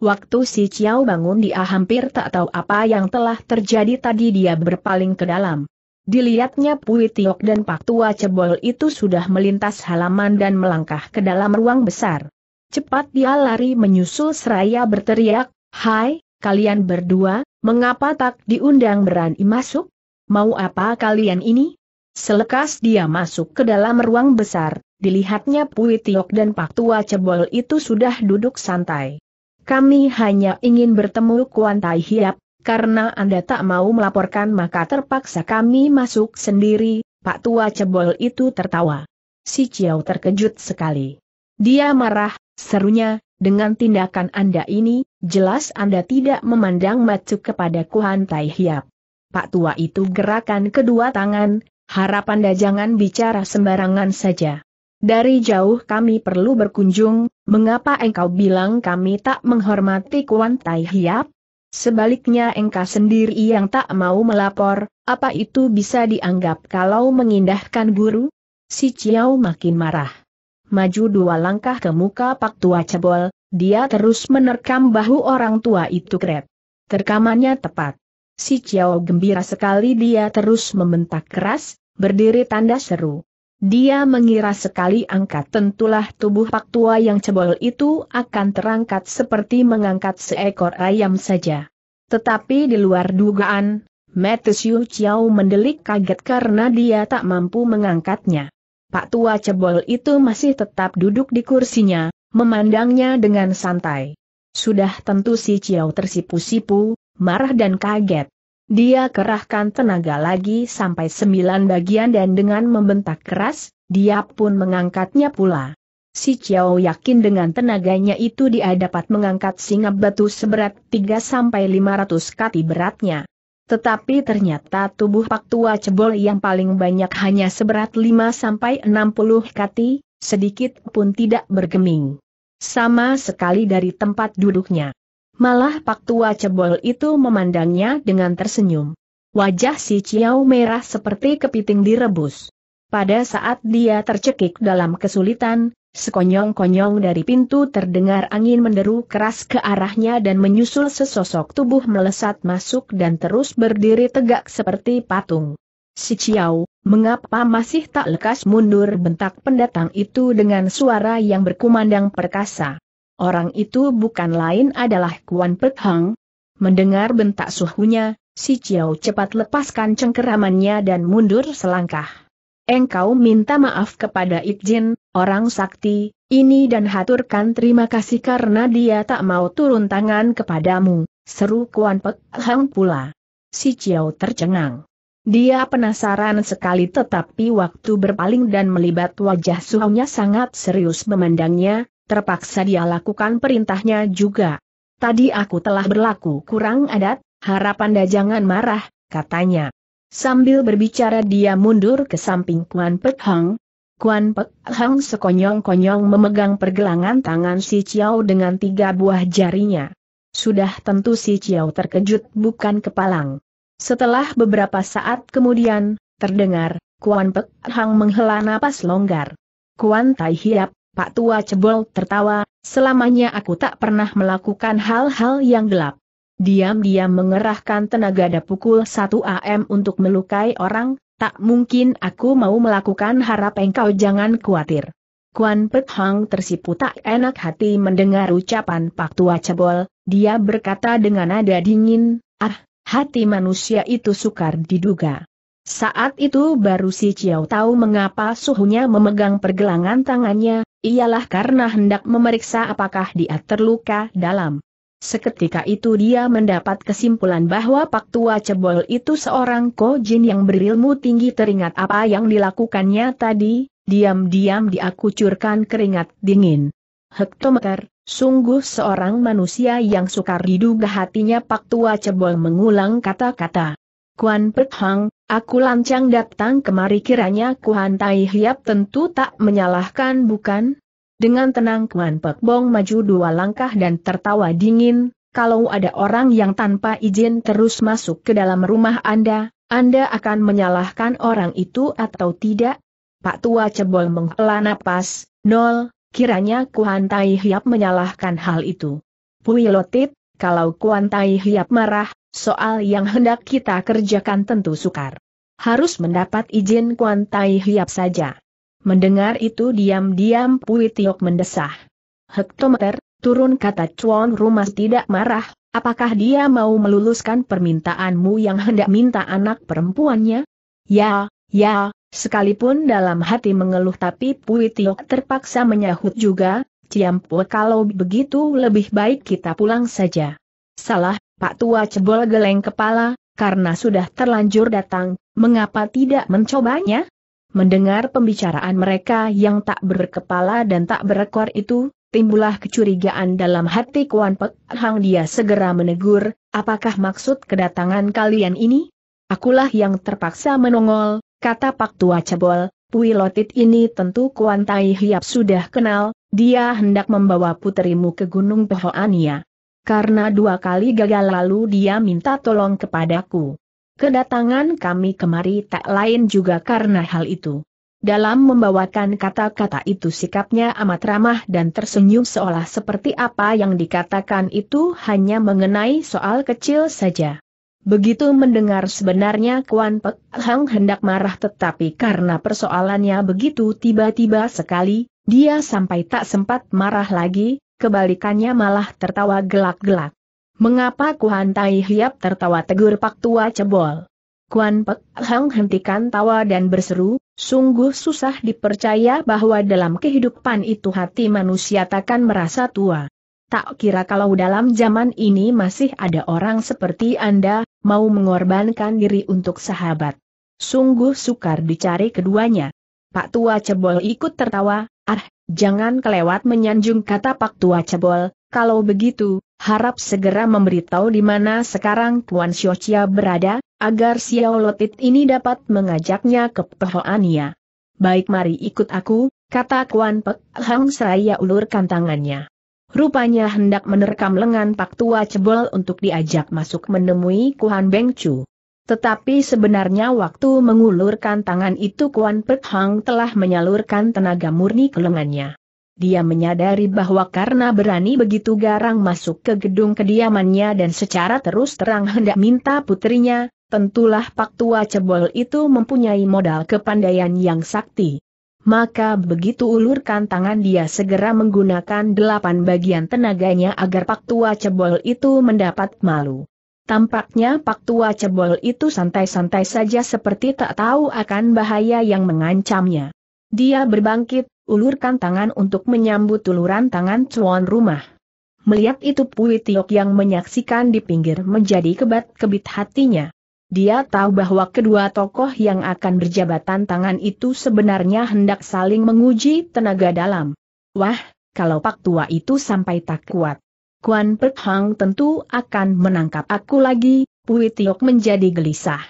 S1: Waktu si Ciao bangun dia hampir tak tahu apa yang telah terjadi tadi dia berpaling ke dalam. Dilihatnya Pui Tiok dan Pak Tua Cebol itu sudah melintas halaman dan melangkah ke dalam ruang besar. Cepat dia lari menyusul seraya berteriak, Hai, kalian berdua, mengapa tak diundang berani masuk? Mau apa kalian ini? Selekas dia masuk ke dalam ruang besar, dilihatnya Pui Tiok dan Pak Tua Cebol itu sudah duduk santai. Kami hanya ingin bertemu Kuan Tai Hiap, karena Anda tak mau melaporkan maka terpaksa kami masuk sendiri, Pak Tua Cebol itu tertawa. Si Ciao terkejut sekali. Dia marah, serunya, dengan tindakan Anda ini, jelas Anda tidak memandang masuk kepada Kuan Tai Hiap. Pak Tua itu gerakan kedua tangan, harap Anda jangan bicara sembarangan saja. Dari jauh kami perlu berkunjung, Mengapa engkau bilang kami tak menghormati Kuan Tai Hiap? Sebaliknya engkau sendiri yang tak mau melapor, apa itu bisa dianggap kalau mengindahkan guru? Si Ciao makin marah. Maju dua langkah ke muka Pak Tua Cebol, dia terus menerkam bahu orang tua itu kret. Terkamannya tepat. Si Ciao gembira sekali dia terus membentak keras, berdiri tanda seru. Dia mengira sekali angkat tentulah tubuh pak tua yang cebol itu akan terangkat seperti mengangkat seekor ayam saja. Tetapi di luar dugaan, Metis Yu Chiao mendelik kaget karena dia tak mampu mengangkatnya. Pak tua cebol itu masih tetap duduk di kursinya, memandangnya dengan santai. Sudah tentu si Chiao tersipu-sipu, marah dan kaget. Dia kerahkan tenaga lagi sampai sembilan bagian dan dengan membentak keras, dia pun mengangkatnya pula. Si Chiao yakin dengan tenaganya itu dia dapat mengangkat singa batu seberat 3-500 kati beratnya. Tetapi ternyata tubuh Pak Tua Cebol yang paling banyak hanya seberat 5-60 kati, sedikit pun tidak bergeming. Sama sekali dari tempat duduknya. Malah Pak Tua Cebol itu memandangnya dengan tersenyum. Wajah si Ciao merah seperti kepiting direbus. Pada saat dia tercekik dalam kesulitan, sekonyong-konyong dari pintu terdengar angin menderu keras ke arahnya dan menyusul sesosok tubuh melesat masuk dan terus berdiri tegak seperti patung. Si Ciao, mengapa masih tak lekas mundur bentak pendatang itu dengan suara yang berkumandang perkasa. Orang itu bukan lain adalah Kuan Pek Hang. Mendengar bentak suhunya, si Ciao cepat lepaskan cengkeramannya dan mundur selangkah. Engkau minta maaf kepada Ikjin, orang sakti, ini dan haturkan terima kasih karena dia tak mau turun tangan kepadamu, seru Kuan Pek Hang pula. Si Ciao tercengang. Dia penasaran sekali tetapi waktu berpaling dan melibat wajah suhunya sangat serius memandangnya, terpaksa dia lakukan perintahnya juga. Tadi aku telah berlaku kurang adat, harap Anda jangan marah, katanya. Sambil berbicara dia mundur ke samping Kuan Pek Hang. Kuan Pek Hang sekonyong-konyong memegang pergelangan tangan si Chiao dengan tiga buah jarinya. Sudah tentu si Chiao terkejut bukan kepalang. Setelah beberapa saat kemudian, terdengar, Kuan Pek Hang menghela napas longgar. Kuan Tai Hiap, Pak Tua Cebol tertawa, selamanya aku tak pernah melakukan hal-hal yang gelap. Diam-diam mengerahkan tenaga ada pukul 1 AM untuk melukai orang, tak mungkin aku mau melakukan harap engkau jangan khawatir. Kuan Pek Hang tersipu tak enak hati mendengar ucapan Pak Tua Cebol, dia berkata dengan nada dingin, ah, hati manusia itu sukar diduga. Saat itu baru si Ciao tahu mengapa suhunya memegang pergelangan tangannya, ialah karena hendak memeriksa apakah dia terluka dalam. Seketika itu dia mendapat kesimpulan bahwa Pak Tua Cebol itu seorang kojin yang berilmu tinggi teringat apa yang dilakukannya tadi, diam-diam dia kucurkan keringat dingin. Hektometer, sungguh seorang manusia yang sukar diduga hatinya Pak Tua Cebol mengulang kata-kata. Kuan Pek Hang, Aku lancang datang kemari kiranya Kuan Tai Hiap tentu tak menyalahkan bukan? Dengan tenang Kuan Pek Bong maju dua langkah dan tertawa dingin, kalau ada orang yang tanpa izin terus masuk ke dalam rumah Anda, Anda akan menyalahkan orang itu atau tidak? Pak Tua Cebol menghela napas, nol, kiranya Kuan Tai Hiap menyalahkan hal itu. Lotit, kalau Kuan Tai Hiap marah, Soal yang hendak kita kerjakan tentu sukar. Harus mendapat izin Kuan Tai Hiap saja. Mendengar itu diam-diam Pui Tiok mendesah. Hektometer, turun kata Chuan rumah tidak marah, apakah dia mau meluluskan permintaanmu yang hendak minta anak perempuannya? Ya, ya, sekalipun dalam hati mengeluh tapi Pui Tiok terpaksa menyahut juga, Ciampu kalau begitu lebih baik kita pulang saja. Salah, Pak Tua Cebol geleng kepala, karena sudah terlanjur datang, mengapa tidak mencobanya? Mendengar pembicaraan mereka yang tak berkepala dan tak berekor itu, timbullah kecurigaan dalam hati Kuan Pek Hang dia segera menegur, apakah maksud kedatangan kalian ini? Akulah yang terpaksa menongol, kata Pak Tua Cebol, Pui Lotit ini tentu Kuan Tai Hiap sudah kenal, dia hendak membawa puterimu ke Gunung Pohoania karena dua kali gagal lalu dia minta tolong kepadaku. Kedatangan kami kemari tak lain juga karena hal itu. Dalam membawakan kata-kata itu sikapnya amat ramah dan tersenyum seolah seperti apa yang dikatakan itu hanya mengenai soal kecil saja. Begitu mendengar sebenarnya Kuan Pek Hang hendak marah tetapi karena persoalannya begitu tiba-tiba sekali, dia sampai tak sempat marah lagi, kebalikannya malah tertawa gelak-gelak. Mengapa Kuan Tai Hiap tertawa tegur Pak Tua Cebol? Kuan Pek Hang hentikan tawa dan berseru, sungguh susah dipercaya bahwa dalam kehidupan itu hati manusia takkan merasa tua. Tak kira kalau dalam zaman ini masih ada orang seperti Anda, mau mengorbankan diri untuk sahabat. Sungguh sukar dicari keduanya. Pak Tua Cebol ikut tertawa, ah, Jangan kelewat menyanjung kata Pak Tua Cebol, kalau begitu, harap segera memberitahu di mana sekarang Tuan Xiochia berada, agar Xiao Lotit ini dapat mengajaknya ke Pehoania. Baik mari ikut aku, kata Kuan Pek Hang seraya ulurkan tangannya. Rupanya hendak menerkam lengan Pak Tua Cebol untuk diajak masuk menemui Kuan Beng Chu. Tetapi sebenarnya waktu mengulurkan tangan itu Kuan Pek Hang telah menyalurkan tenaga murni ke lengannya. Dia menyadari bahwa karena berani begitu garang masuk ke gedung kediamannya dan secara terus terang hendak minta putrinya, tentulah Pak Tua Cebol itu mempunyai modal kepandaian yang sakti. Maka begitu ulurkan tangan dia segera menggunakan delapan bagian tenaganya agar Pak Tua Cebol itu mendapat malu. Tampaknya pak tua cebol itu santai-santai saja seperti tak tahu akan bahaya yang mengancamnya. Dia berbangkit, ulurkan tangan untuk menyambut uluran tangan Cuan rumah. Melihat itu Pui Tiok yang menyaksikan di pinggir menjadi kebat-kebit hatinya. Dia tahu bahwa kedua tokoh yang akan berjabatan tangan itu sebenarnya hendak saling menguji tenaga dalam. Wah, kalau pak tua itu sampai tak kuat. Kuan Pek Hang tentu akan menangkap aku lagi, Pui Tiok menjadi gelisah.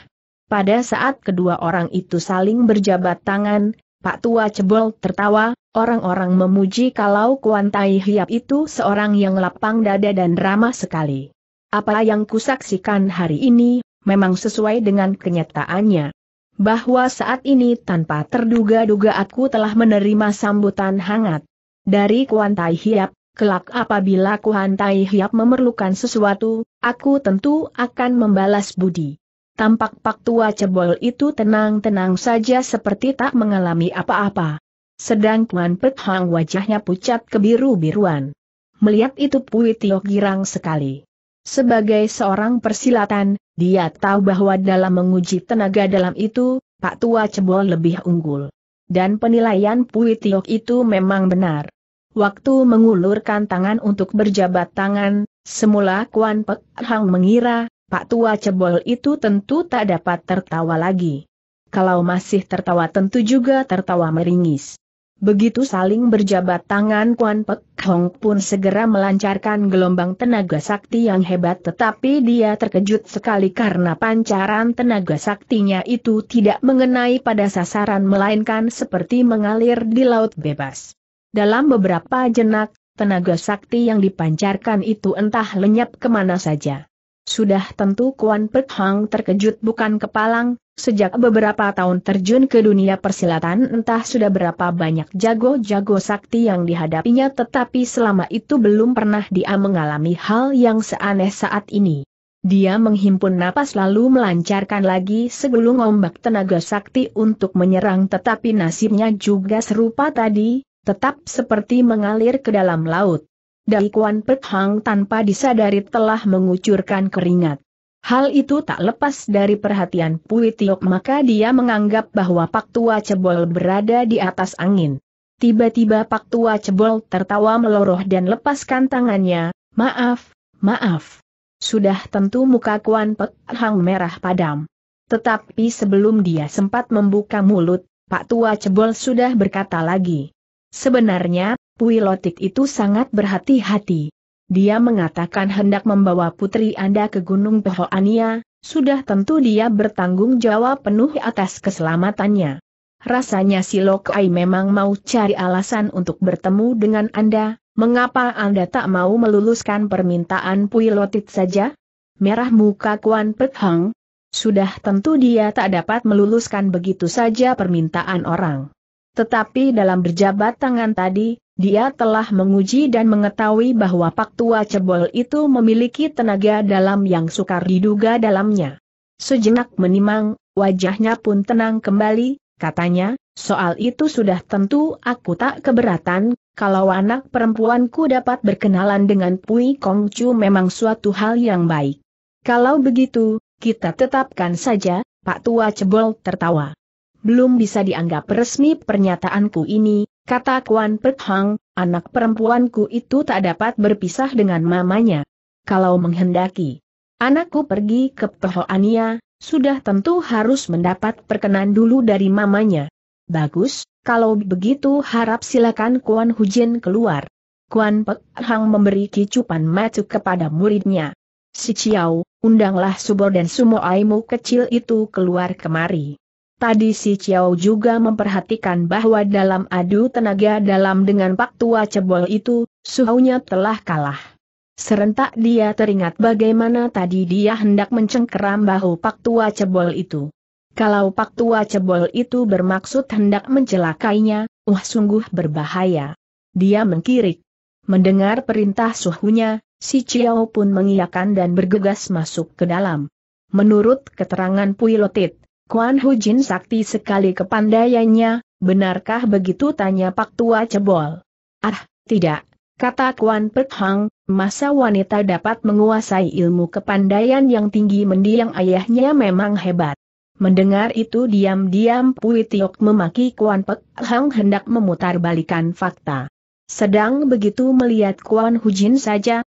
S1: Pada saat kedua orang itu saling berjabat tangan, Pak Tua Cebol tertawa, orang-orang memuji kalau Kuan Tai Hiap itu seorang yang lapang dada dan ramah sekali. Apa yang kusaksikan hari ini, memang sesuai dengan kenyataannya bahwa saat ini tanpa terduga-duga aku telah menerima sambutan hangat. Dari Kuan Tai Hiap, Kelak apabila ku Tai Hiap memerlukan sesuatu, aku tentu akan membalas budi. Tampak Pak Tua Cebol itu tenang-tenang saja seperti tak mengalami apa-apa. Sedang Kuan Pek Hang wajahnya pucat kebiru-biruan. Melihat itu Pui Tio girang sekali. Sebagai seorang persilatan, dia tahu bahwa dalam menguji tenaga dalam itu, Pak Tua Cebol lebih unggul. Dan penilaian Pui Tiok itu memang benar. Waktu mengulurkan tangan untuk berjabat tangan, semula Kuan Pek Hang mengira, Pak Tua Cebol itu tentu tak dapat tertawa lagi. Kalau masih tertawa tentu juga tertawa meringis. Begitu saling berjabat tangan Kuan Pek Hong pun segera melancarkan gelombang tenaga sakti yang hebat tetapi dia terkejut sekali karena pancaran tenaga saktinya itu tidak mengenai pada sasaran melainkan seperti mengalir di laut bebas. Dalam beberapa jenak, tenaga sakti yang dipancarkan itu entah lenyap kemana saja. Sudah tentu Kuan Pek Hang terkejut bukan kepalang, sejak beberapa tahun terjun ke dunia persilatan entah sudah berapa banyak jago-jago sakti yang dihadapinya tetapi selama itu belum pernah dia mengalami hal yang seaneh saat ini. Dia menghimpun napas lalu melancarkan lagi segulung ombak tenaga sakti untuk menyerang tetapi nasibnya juga serupa tadi, tetap seperti mengalir ke dalam laut. Dai Kuan Pek Hang tanpa disadari telah mengucurkan keringat. Hal itu tak lepas dari perhatian Pui Tiok maka dia menganggap bahwa Pak Tua Cebol berada di atas angin. Tiba-tiba Pak Tua Cebol tertawa meloroh dan lepaskan tangannya, maaf, maaf. Sudah tentu muka Kuan Pek Hang merah padam. Tetapi sebelum dia sempat membuka mulut, Pak Tua Cebol sudah berkata lagi. Sebenarnya, Puilotik itu sangat berhati-hati. Dia mengatakan hendak membawa putri Anda ke Gunung Pehoania, sudah tentu dia bertanggung jawab penuh atas keselamatannya. Rasanya si Lokai memang mau cari alasan untuk bertemu dengan Anda, mengapa Anda tak mau meluluskan permintaan Puilotik saja? Merah muka Kuan Pet Hang. Sudah tentu dia tak dapat meluluskan begitu saja permintaan orang. Tetapi dalam berjabat tangan tadi, dia telah menguji dan mengetahui bahwa Pak Tua Cebol itu memiliki tenaga dalam yang sukar diduga dalamnya. Sejenak menimang, wajahnya pun tenang kembali, katanya, soal itu sudah tentu aku tak keberatan, kalau anak perempuanku dapat berkenalan dengan Pui Kong Chu memang suatu hal yang baik. Kalau begitu, kita tetapkan saja, Pak Tua Cebol tertawa. Belum bisa dianggap resmi pernyataanku ini, kata Kuan Pek Hang, anak perempuanku itu tak dapat berpisah dengan mamanya. Kalau menghendaki anakku pergi ke Petohoania, sudah tentu harus mendapat perkenan dulu dari mamanya. Bagus, kalau begitu harap silakan Kuan Hujin keluar. Kuan Pek Hang memberi kicupan macu kepada muridnya. Si Chiao, undanglah Subor dan Sumo Aimu kecil itu keluar kemari. Tadi si Chiao juga memperhatikan bahwa dalam adu tenaga dalam dengan Pak Tua Cebol itu, suhunya telah kalah. Serentak dia teringat bagaimana tadi dia hendak mencengkeram bahu Pak Tua Cebol itu. Kalau Pak Tua Cebol itu bermaksud hendak mencelakainya, wah sungguh berbahaya. Dia mengkirik. Mendengar perintah suhunya, si Chiao pun mengiyakan dan bergegas masuk ke dalam. Menurut keterangan Puilotit, Kuan Hu Jin sakti sekali kepandaiannya, benarkah begitu tanya Pak Tua Cebol? Ah, tidak, kata Kuan Pek Hang, masa wanita dapat menguasai ilmu kepandaian yang tinggi mendiang ayahnya memang hebat. Mendengar itu diam-diam Pui Tiok memaki Kuan Pek Hang hendak memutar fakta. Sedang begitu melihat Kuan Hujin saja,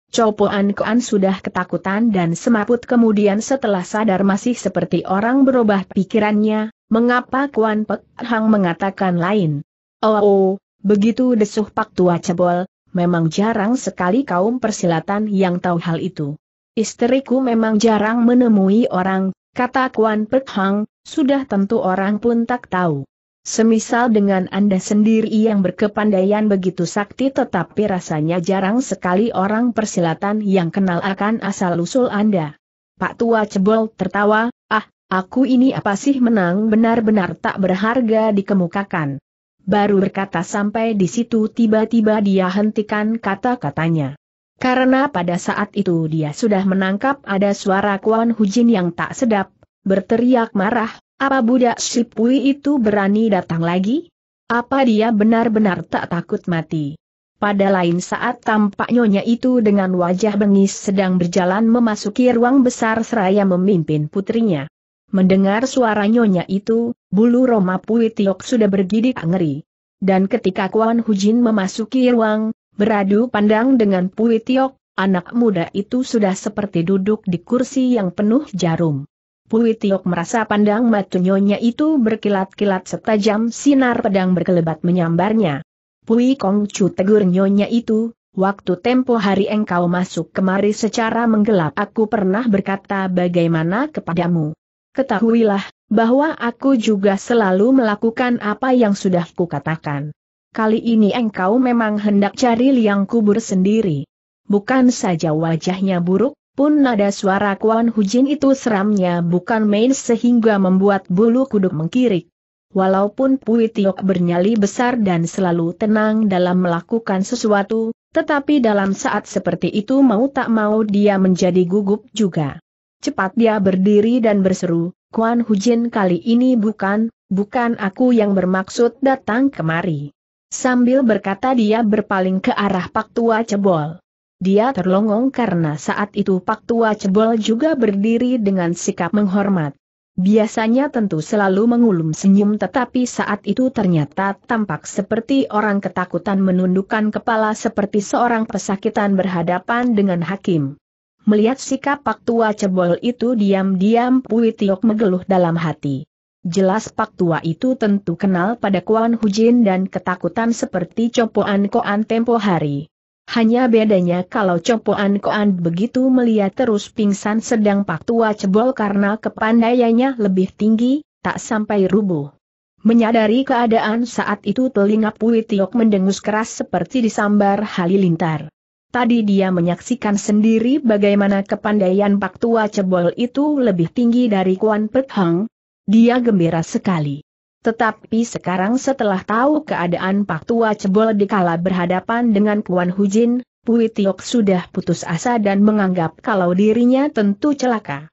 S1: an Kuan sudah ketakutan dan semaput kemudian setelah sadar masih seperti orang berubah pikirannya, mengapa Kuan Pek Hang mengatakan lain. Oh, oh begitu desuh Pak Tua Cebol, memang jarang sekali kaum persilatan yang tahu hal itu. Istriku memang jarang menemui orang, kata Kuan Pek Hang, sudah tentu orang pun tak tahu. Semisal dengan Anda sendiri yang berkepandaian begitu sakti tetapi rasanya jarang sekali orang persilatan yang kenal akan asal-usul Anda. Pak Tua Cebol tertawa, ah, aku ini apa sih menang benar-benar tak berharga dikemukakan. Baru berkata sampai di situ tiba-tiba dia hentikan kata-katanya. Karena pada saat itu dia sudah menangkap ada suara Kuan Hujin yang tak sedap, berteriak marah, apa budak Sipui itu berani datang lagi? Apa dia benar-benar tak takut mati? Pada lain saat tampak nyonya itu dengan wajah bengis sedang berjalan memasuki ruang besar seraya memimpin putrinya. Mendengar suara nyonya itu, bulu Roma Pui Tiok sudah bergidik ngeri. Dan ketika Kuan Hujin memasuki ruang, beradu pandang dengan Pui Tiok, anak muda itu sudah seperti duduk di kursi yang penuh jarum. Pui Tiok merasa pandang matunyonya itu berkilat-kilat setajam sinar pedang berkelebat menyambarnya. Pui Kong Chu tegur nyonya itu, waktu tempo hari engkau masuk kemari secara menggelap aku pernah berkata bagaimana kepadamu. Ketahuilah, bahwa aku juga selalu melakukan apa yang sudah kukatakan. Kali ini engkau memang hendak cari liang kubur sendiri. Bukan saja wajahnya buruk, pun nada suara Kuan Hujin itu seramnya bukan main sehingga membuat bulu kuduk mengkirik. Walaupun Pui Tiok bernyali besar dan selalu tenang dalam melakukan sesuatu, tetapi dalam saat seperti itu mau tak mau dia menjadi gugup juga. Cepat dia berdiri dan berseru, Kuan Hujin kali ini bukan, bukan aku yang bermaksud datang kemari. Sambil berkata dia berpaling ke arah Pak Tua Cebol. Dia terlongong karena saat itu Pak Tua Cebol juga berdiri dengan sikap menghormat. Biasanya tentu selalu mengulum senyum tetapi saat itu ternyata tampak seperti orang ketakutan menundukkan kepala seperti seorang pesakitan berhadapan dengan hakim. Melihat sikap Pak Tua Cebol itu diam-diam Pui Tiok menggeluh dalam hati. Jelas Pak Tua itu tentu kenal pada Kuan Hujin dan ketakutan seperti copoan koan tempo hari. Hanya bedanya kalau Copoan Koan begitu melihat terus pingsan sedang Pak Tua cebol karena kepandaiannya lebih tinggi, tak sampai rubuh. Menyadari keadaan saat itu telinga Pui Tiok mendengus keras seperti disambar halilintar. Tadi dia menyaksikan sendiri bagaimana kepandaian Pak Tua Cebol itu lebih tinggi dari Kuan Pet Hang. Dia gembira sekali. Tetapi sekarang setelah tahu keadaan Pak Tua Cebol dikala berhadapan dengan Kuan Hujin, Pui Tiok sudah putus asa dan menganggap kalau dirinya tentu celaka.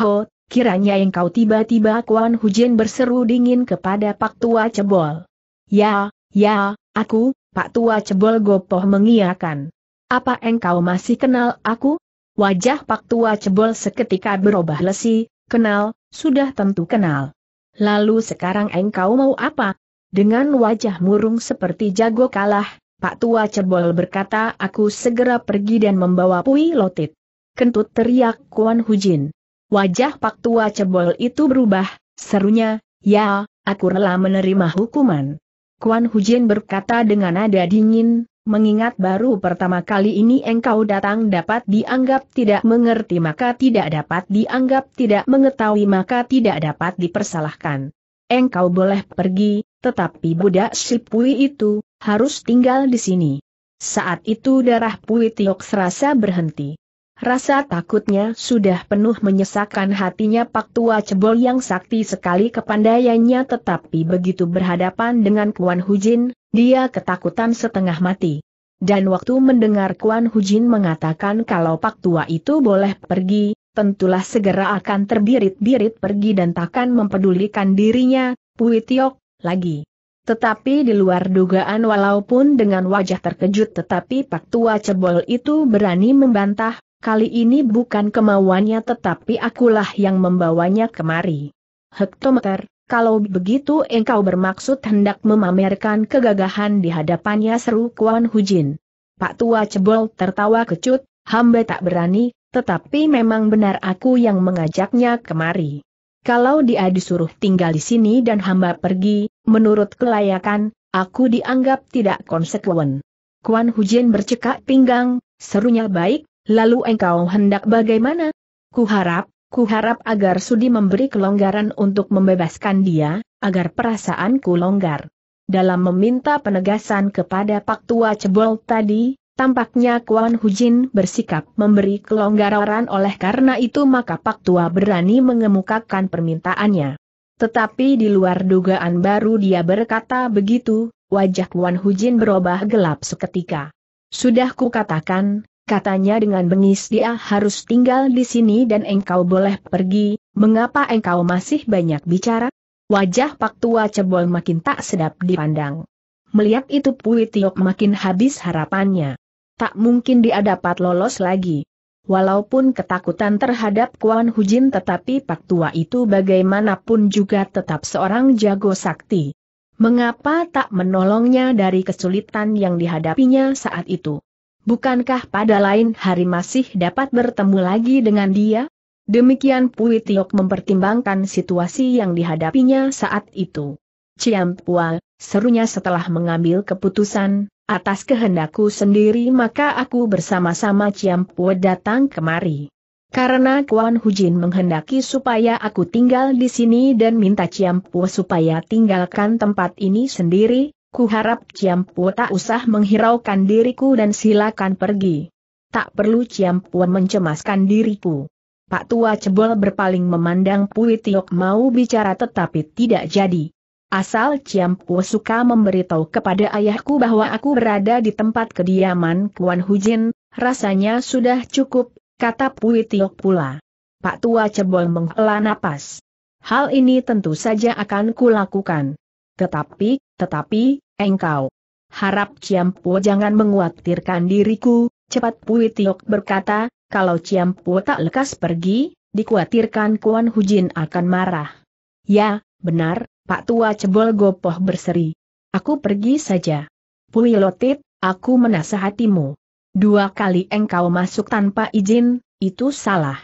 S1: Ho, kiranya engkau tiba-tiba Kuan Hujin berseru dingin kepada Pak Tua Cebol. Ya, ya, aku, Pak Tua Cebol gopoh mengiakan. Apa engkau masih kenal aku? Wajah Pak Tua Cebol seketika berubah lesi, kenal, sudah tentu kenal. Lalu sekarang engkau mau apa? Dengan wajah murung seperti jago kalah, Pak Tua Cebol berkata aku segera pergi dan membawa Pui Lotit. Kentut teriak Kuan Hujin. Wajah Pak Tua Cebol itu berubah, serunya, ya, aku rela menerima hukuman. Kuan Hujin berkata dengan nada dingin, Mengingat baru pertama kali ini engkau datang dapat dianggap tidak mengerti maka tidak dapat dianggap tidak mengetahui maka tidak dapat dipersalahkan. Engkau boleh pergi, tetapi budak si Pui itu, harus tinggal di sini. Saat itu darah Pui Tiok serasa berhenti. Rasa takutnya sudah penuh menyesakkan hatinya Pak Tua Cebol yang sakti sekali kepandaiannya tetapi begitu berhadapan dengan Kuan Hujin, dia ketakutan setengah mati. Dan waktu mendengar Kuan Hujin mengatakan kalau Pak Tua itu boleh pergi, tentulah segera akan terbirit-birit pergi dan takkan mempedulikan dirinya, Pui Tiok, lagi. Tetapi di luar dugaan walaupun dengan wajah terkejut tetapi Pak Tua Cebol itu berani membantah, Kali ini bukan kemauannya tetapi akulah yang membawanya kemari. Hektometer, kalau begitu engkau bermaksud hendak memamerkan kegagahan di hadapannya seru Kuan Hujin. Pak Tua Cebol tertawa kecut, hamba tak berani, tetapi memang benar aku yang mengajaknya kemari. Kalau dia disuruh tinggal di sini dan hamba pergi, menurut kelayakan, aku dianggap tidak konsekuen. Kuan Hujin bercekak pinggang, serunya baik, Lalu engkau hendak bagaimana? Kuharap, kuharap agar Sudi memberi kelonggaran untuk membebaskan dia, agar perasaanku longgar. Dalam meminta penegasan kepada Pak Tua Cebol tadi, tampaknya Kuan Hujin bersikap memberi kelonggaran oleh karena itu maka Pak Tua berani mengemukakan permintaannya. Tetapi di luar dugaan baru dia berkata begitu, wajah Kuan Hujin berubah gelap seketika. Sudah kukatakan, katanya dengan bengis dia harus tinggal di sini dan engkau boleh pergi, mengapa engkau masih banyak bicara? Wajah Pak Tua Cebol makin tak sedap dipandang. Melihat itu Pui Tiok makin habis harapannya. Tak mungkin dia dapat lolos lagi. Walaupun ketakutan terhadap Kuan Hujin tetapi Pak Tua itu bagaimanapun juga tetap seorang jago sakti. Mengapa tak menolongnya dari kesulitan yang dihadapinya saat itu? Bukankah pada lain hari masih dapat bertemu lagi dengan dia? Demikian Pui Tiok mempertimbangkan situasi yang dihadapinya saat itu. Ciam Pual, serunya setelah mengambil keputusan, atas kehendakku sendiri maka aku bersama-sama Ciam Pue datang kemari. Karena Kuan Hujin menghendaki supaya aku tinggal di sini dan minta Ciam Pue supaya tinggalkan tempat ini sendiri, Ku Kuharap Ciampu tak usah menghiraukan diriku dan silakan pergi. Tak perlu Ciampu mencemaskan diriku. Pak Tua Cebol berpaling memandang Pui Tiok mau bicara tetapi tidak jadi. Asal Ciampu suka memberitahu kepada ayahku bahwa aku berada di tempat kediaman Kuan Hujin, rasanya sudah cukup, kata Pui Tiok pula. Pak Tua Cebol menghela napas. Hal ini tentu saja akan kulakukan. Tetapi, tetapi, engkau. Harap Ciampo jangan menguatirkan diriku, cepat Pui Tiok berkata, kalau Ciampo tak lekas pergi, dikuatirkan Kuan Hujin akan marah. Ya, benar, Pak Tua Cebol Gopoh berseri. Aku pergi saja. Pui Lotit, aku menasehatimu. Dua kali engkau masuk tanpa izin, itu salah.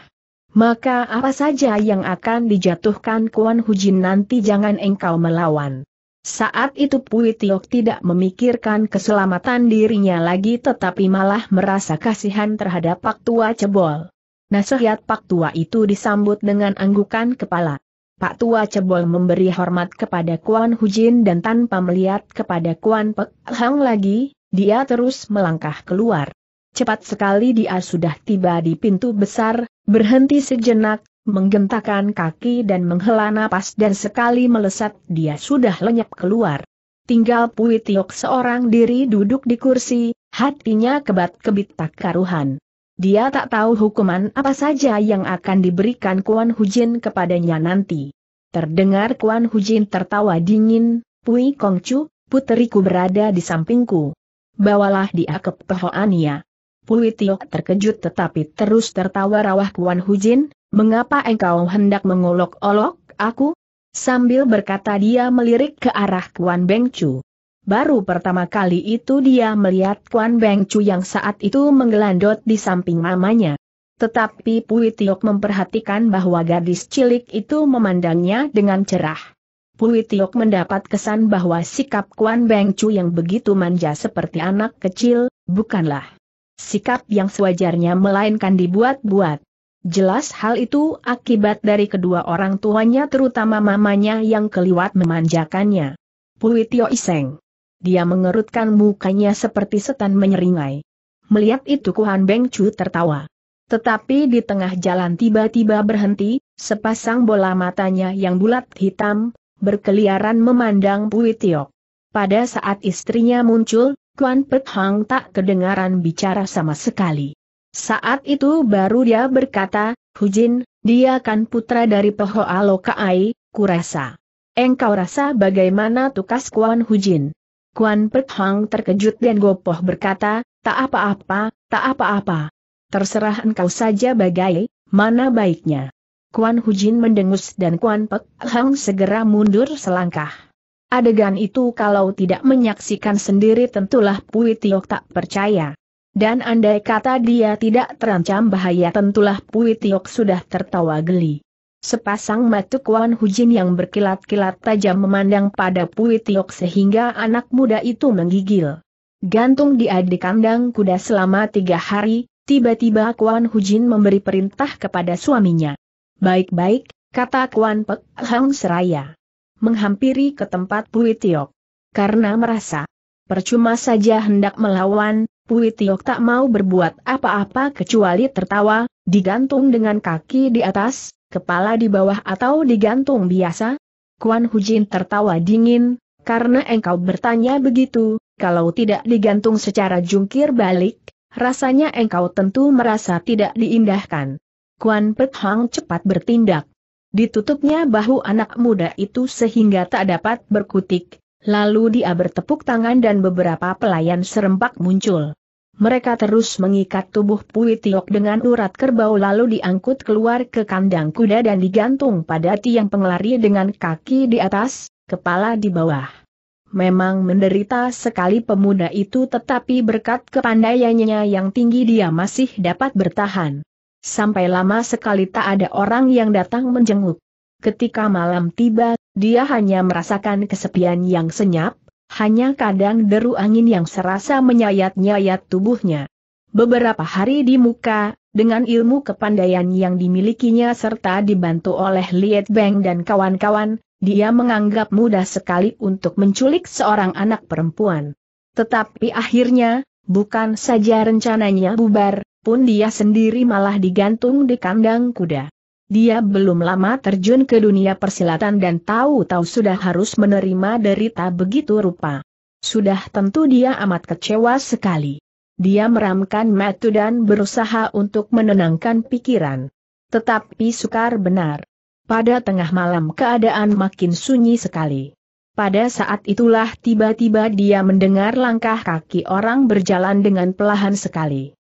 S1: Maka apa saja yang akan dijatuhkan Kuan Hujin nanti jangan engkau melawan. Saat itu Pui Tiok tidak memikirkan keselamatan dirinya lagi tetapi malah merasa kasihan terhadap Pak Tua Cebol. Nasihat Pak Tua itu disambut dengan anggukan kepala. Pak Tua Cebol memberi hormat kepada Kuan Hujin dan tanpa melihat kepada Kuan Pek Hang lagi, dia terus melangkah keluar. Cepat sekali dia sudah tiba di pintu besar, berhenti sejenak, menggentakan kaki dan menghela napas dan sekali melesat dia sudah lenyap keluar. Tinggal Pui Tiok seorang diri duduk di kursi, hatinya kebat-kebit tak karuhan. Dia tak tahu hukuman apa saja yang akan diberikan Kuan Hujin kepadanya nanti. Terdengar Kuan Hujin tertawa dingin, Pui Kongcu, puteriku berada di sampingku. Bawalah dia ke pehoania. Pui Tiok terkejut tetapi terus tertawa rawah Kuan Hujin, Mengapa engkau hendak mengolok-olok aku? Sambil berkata dia melirik ke arah Kuan Beng Chu. Baru pertama kali itu dia melihat Kuan Beng Chu yang saat itu menggelandot di samping mamanya. Tetapi Pui Tiok memperhatikan bahwa gadis cilik itu memandangnya dengan cerah. Pui Tiok mendapat kesan bahwa sikap Kuan Beng Chu yang begitu manja seperti anak kecil, bukanlah sikap yang sewajarnya melainkan dibuat-buat. Jelas hal itu akibat dari kedua orang tuanya terutama mamanya yang keliwat memanjakannya. Pui Tio Iseng. Dia mengerutkan mukanya seperti setan menyeringai. Melihat itu Kuhan Beng Chu tertawa. Tetapi di tengah jalan tiba-tiba berhenti, sepasang bola matanya yang bulat hitam, berkeliaran memandang Pui Pada saat istrinya muncul, Kuan Pek Hang tak kedengaran bicara sama sekali. Saat itu baru dia berkata, Hujin, dia kan putra dari Poho Alokai, kurasa. Engkau rasa bagaimana tukas Kuan Hujin? Kuan Pek terkejut dan gopoh berkata, tak apa-apa, tak apa-apa. Terserah engkau saja bagai, mana baiknya. Kuan Hujin mendengus dan Kuan Pek Hang segera mundur selangkah. Adegan itu kalau tidak menyaksikan sendiri tentulah Pui Tiok tak percaya. Dan andai kata dia tidak terancam bahaya tentulah Pui Tiok sudah tertawa geli. Sepasang mata Kuan Hujin yang berkilat-kilat tajam memandang pada Pui Tiok sehingga anak muda itu menggigil. Gantung dia di kandang kuda selama tiga hari, tiba-tiba Kuan Hujin memberi perintah kepada suaminya. Baik-baik, kata Kuan Pek Hang Seraya. Menghampiri ke tempat Pui Tiok. Karena merasa percuma saja hendak melawan, Pui Tiok tak mau berbuat apa-apa kecuali tertawa, digantung dengan kaki di atas, kepala di bawah atau digantung biasa. Kuan Hujin tertawa dingin, karena engkau bertanya begitu, kalau tidak digantung secara jungkir balik, rasanya engkau tentu merasa tidak diindahkan. Kuan Pek Hang cepat bertindak. Ditutupnya bahu anak muda itu sehingga tak dapat berkutik, lalu dia bertepuk tangan dan beberapa pelayan serempak muncul. Mereka terus mengikat tubuh Pui Tiok dengan urat kerbau lalu diangkut keluar ke kandang kuda dan digantung pada tiang pengelari dengan kaki di atas, kepala di bawah. Memang menderita sekali pemuda itu tetapi berkat kepandaiannya yang tinggi dia masih dapat bertahan. Sampai lama sekali tak ada orang yang datang menjenguk. Ketika malam tiba, dia hanya merasakan kesepian yang senyap, hanya kadang deru angin yang serasa menyayat-nyayat tubuhnya. Beberapa hari di muka, dengan ilmu kepandaian yang dimilikinya serta dibantu oleh Liet Beng dan kawan-kawan, dia menganggap mudah sekali untuk menculik seorang anak perempuan. Tetapi akhirnya, bukan saja rencananya bubar, pun dia sendiri malah digantung di kandang kuda. Dia belum lama terjun ke dunia persilatan dan tahu-tahu sudah harus menerima derita begitu rupa. Sudah tentu dia amat kecewa sekali. Dia meramkan mata dan berusaha untuk menenangkan pikiran. Tetapi sukar benar. Pada tengah malam keadaan makin sunyi sekali. Pada saat itulah tiba-tiba dia mendengar langkah kaki orang berjalan dengan pelahan sekali.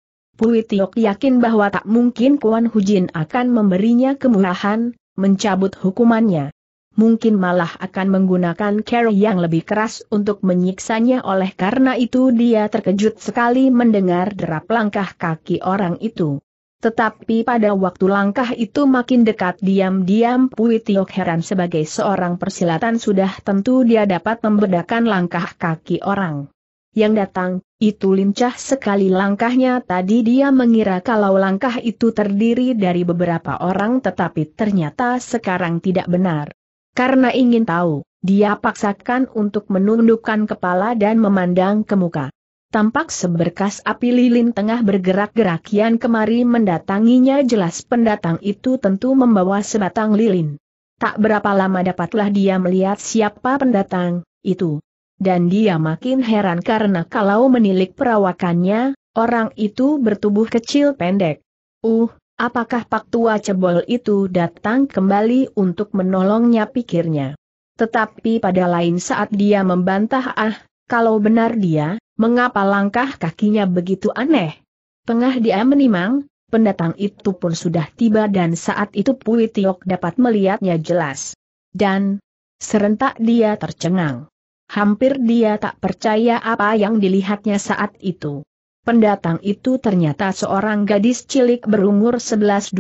S1: Pui Tiok yakin bahwa tak mungkin Kuan Hujin akan memberinya kemurahan, mencabut hukumannya. Mungkin malah akan menggunakan cara yang lebih keras untuk menyiksanya oleh karena itu dia terkejut sekali mendengar derap langkah kaki orang itu. Tetapi pada waktu langkah itu makin dekat diam-diam Pui Tiok heran sebagai seorang persilatan sudah tentu dia dapat membedakan langkah kaki orang yang datang, itu lincah sekali langkahnya tadi dia mengira kalau langkah itu terdiri dari beberapa orang tetapi ternyata sekarang tidak benar. Karena ingin tahu, dia paksakan untuk menundukkan kepala dan memandang ke muka. Tampak seberkas api lilin tengah bergerak-gerak yang kemari mendatanginya jelas pendatang itu tentu membawa sebatang lilin. Tak berapa lama dapatlah dia melihat siapa pendatang, itu dan dia makin heran karena kalau menilik perawakannya, orang itu bertubuh kecil pendek. Uh, apakah pak tua cebol itu datang kembali untuk menolongnya pikirnya. Tetapi pada lain saat dia membantah ah, kalau benar dia, mengapa langkah kakinya begitu aneh? Tengah dia menimang, pendatang itu pun sudah tiba dan saat itu Pui Tiok dapat melihatnya jelas. Dan, serentak dia tercengang. Hampir dia tak percaya apa yang dilihatnya saat itu. Pendatang itu ternyata seorang gadis cilik berumur 11-12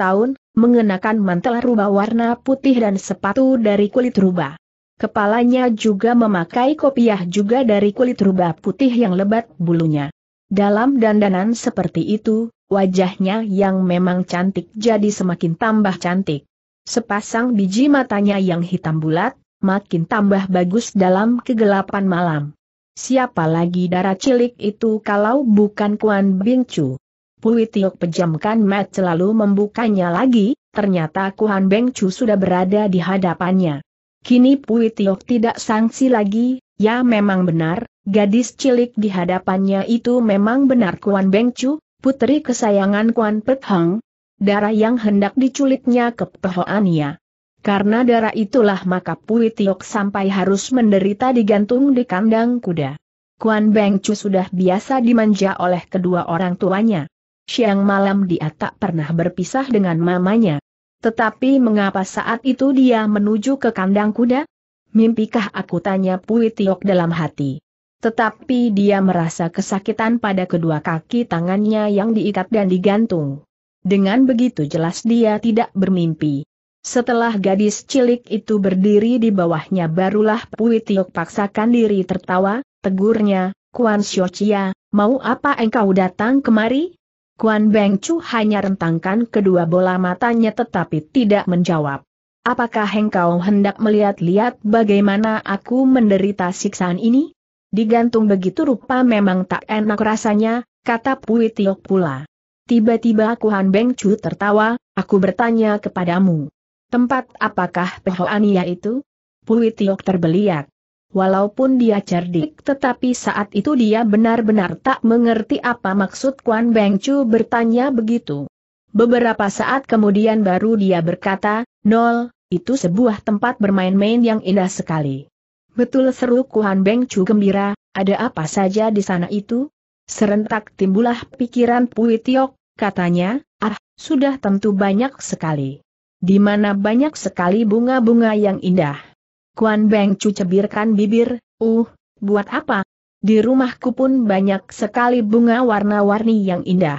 S1: tahun, mengenakan mantel rubah warna putih dan sepatu dari kulit rubah. Kepalanya juga memakai kopiah juga dari kulit rubah putih yang lebat bulunya. Dalam dandanan seperti itu, wajahnya yang memang cantik jadi semakin tambah cantik. Sepasang biji matanya yang hitam bulat, makin tambah bagus dalam kegelapan malam. Siapa lagi darah cilik itu kalau bukan Kuan Bing Chu? pejamkan mat selalu membukanya lagi, ternyata Kuan Beng sudah berada di hadapannya. Kini Pui tidak sangsi lagi, ya memang benar, gadis cilik di hadapannya itu memang benar Kuan Beng putri kesayangan Kuan Pek Hang, darah yang hendak diculiknya ke Pehoania. Karena darah itulah maka Pui Tiok sampai harus menderita digantung di kandang kuda. Kuan Beng Chu sudah biasa dimanja oleh kedua orang tuanya. Siang malam dia tak pernah berpisah dengan mamanya. Tetapi mengapa saat itu dia menuju ke kandang kuda? Mimpikah aku tanya Pui Tiok dalam hati. Tetapi dia merasa kesakitan pada kedua kaki tangannya yang diikat dan digantung. Dengan begitu jelas dia tidak bermimpi. Setelah gadis cilik itu berdiri di bawahnya barulah Pui Tiok paksakan diri tertawa, tegurnya, Kuan Xiochia, mau apa engkau datang kemari? Kuan Beng Chu hanya rentangkan kedua bola matanya tetapi tidak menjawab. Apakah engkau hendak melihat-lihat bagaimana aku menderita siksaan ini? Digantung begitu rupa memang tak enak rasanya, kata Pui Tiok pula. Tiba-tiba Kuan Beng Chu tertawa, aku bertanya kepadamu. Tempat apakah Pehoania itu? Pui Tiok terbeliak. Walaupun dia cerdik tetapi saat itu dia benar-benar tak mengerti apa maksud Kuan Beng Chu bertanya begitu. Beberapa saat kemudian baru dia berkata, Nol, itu sebuah tempat bermain-main yang indah sekali. Betul seru Kuan Beng Chu gembira, ada apa saja di sana itu? Serentak timbullah pikiran Pui Tiok, katanya, ah, sudah tentu banyak sekali di mana banyak sekali bunga-bunga yang indah. Kuan Beng Cu cebirkan bibir, uh, buat apa? Di rumahku pun banyak sekali bunga warna-warni yang indah.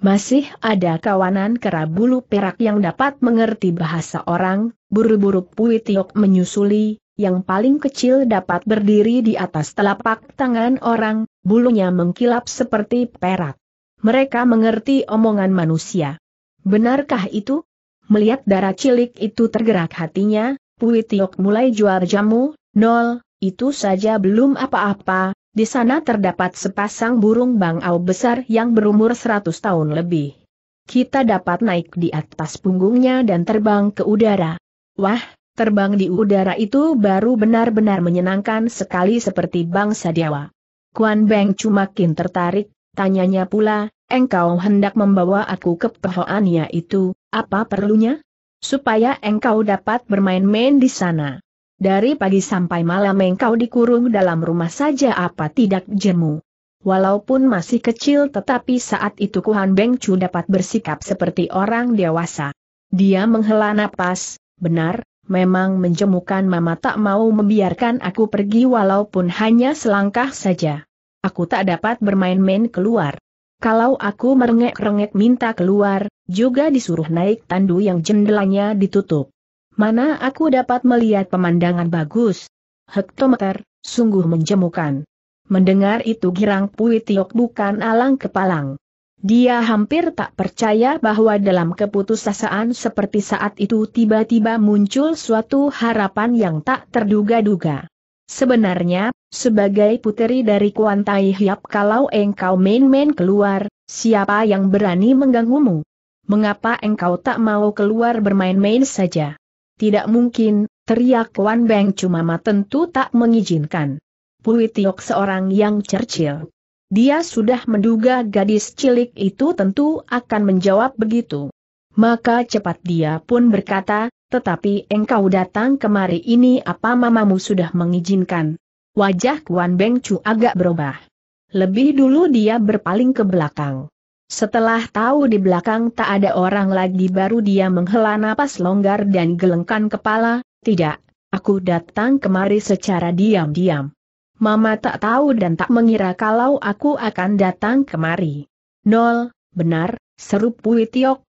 S1: Masih ada kawanan kera bulu perak yang dapat mengerti bahasa orang, buru-buru Pui Tiok menyusuli, yang paling kecil dapat berdiri di atas telapak tangan orang, bulunya mengkilap seperti perak. Mereka mengerti omongan manusia. Benarkah itu? Melihat darah cilik itu tergerak hatinya, Pui Tiok mulai jual jamu, nol, itu saja belum apa-apa, di sana terdapat sepasang burung bangau besar yang berumur 100 tahun lebih. Kita dapat naik di atas punggungnya dan terbang ke udara. Wah, terbang di udara itu baru benar-benar menyenangkan sekali seperti bangsa dewa. Kuan Beng cuma kin tertarik, tanyanya pula, engkau hendak membawa aku ke pehoannya itu, apa perlunya? Supaya engkau dapat bermain-main di sana. Dari pagi sampai malam engkau dikurung dalam rumah saja apa tidak jemu. Walaupun masih kecil tetapi saat itu Kuhan Beng Chu dapat bersikap seperti orang dewasa. Dia menghela napas, benar, memang menjemukan mama tak mau membiarkan aku pergi walaupun hanya selangkah saja. Aku tak dapat bermain-main keluar. Kalau aku merengek-rengek minta keluar, juga disuruh naik tandu yang jendelanya ditutup. Mana aku dapat melihat pemandangan bagus? Hektometer, sungguh menjemukan. Mendengar itu girang Pui bukan alang kepalang. Dia hampir tak percaya bahwa dalam keputusasaan seperti saat itu tiba-tiba muncul suatu harapan yang tak terduga-duga. Sebenarnya, sebagai puteri dari Kuantai Hiap kalau engkau main-main keluar, siapa yang berani mengganggumu? mengapa engkau tak mau keluar bermain-main saja? Tidak mungkin, teriak Wan Beng Cumama tentu tak mengizinkan. Pui Tiok seorang yang cercil. Dia sudah menduga gadis cilik itu tentu akan menjawab begitu. Maka cepat dia pun berkata, tetapi engkau datang kemari ini apa mamamu sudah mengizinkan? Wajah Kuan Beng Chu agak berubah. Lebih dulu dia berpaling ke belakang. Setelah tahu di belakang tak ada orang lagi baru dia menghela napas longgar dan gelengkan kepala, tidak, aku datang kemari secara diam-diam. Mama tak tahu dan tak mengira kalau aku akan datang kemari. Nol, benar, seru Pui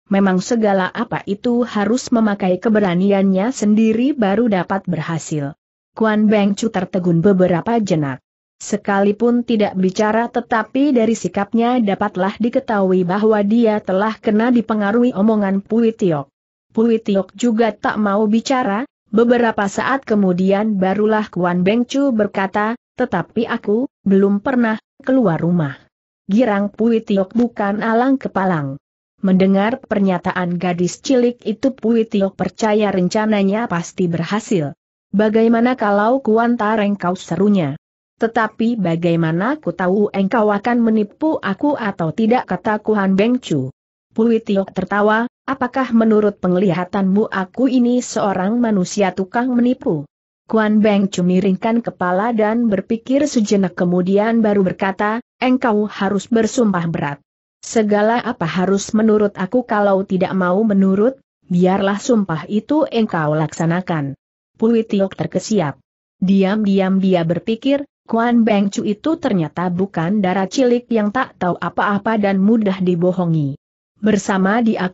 S1: memang segala apa itu harus memakai keberaniannya sendiri baru dapat berhasil. Kuan Beng Chu tertegun beberapa jenak. Sekalipun tidak bicara tetapi dari sikapnya dapatlah diketahui bahwa dia telah kena dipengaruhi omongan Pui Tiok. juga tak mau bicara, beberapa saat kemudian barulah Kuan Beng Chu berkata, tetapi aku, belum pernah, keluar rumah. Girang Pui bukan alang kepalang. Mendengar pernyataan gadis cilik itu Pui percaya rencananya pasti berhasil. Bagaimana kalau Kuan Tareng kau serunya? Tetapi bagaimana ku tahu engkau akan menipu aku atau tidak kata Kuhan Beng Chu. Pui Tiok tertawa, apakah menurut penglihatanmu aku ini seorang manusia tukang menipu? Kuan Beng Chu miringkan kepala dan berpikir sejenak kemudian baru berkata, engkau harus bersumpah berat. Segala apa harus menurut aku kalau tidak mau menurut, biarlah sumpah itu engkau laksanakan. Pui Tiok terkesiap. Diam-diam dia berpikir, Kuan Beng Chu itu ternyata bukan darah cilik yang tak tahu apa-apa dan mudah dibohongi. Bersama dia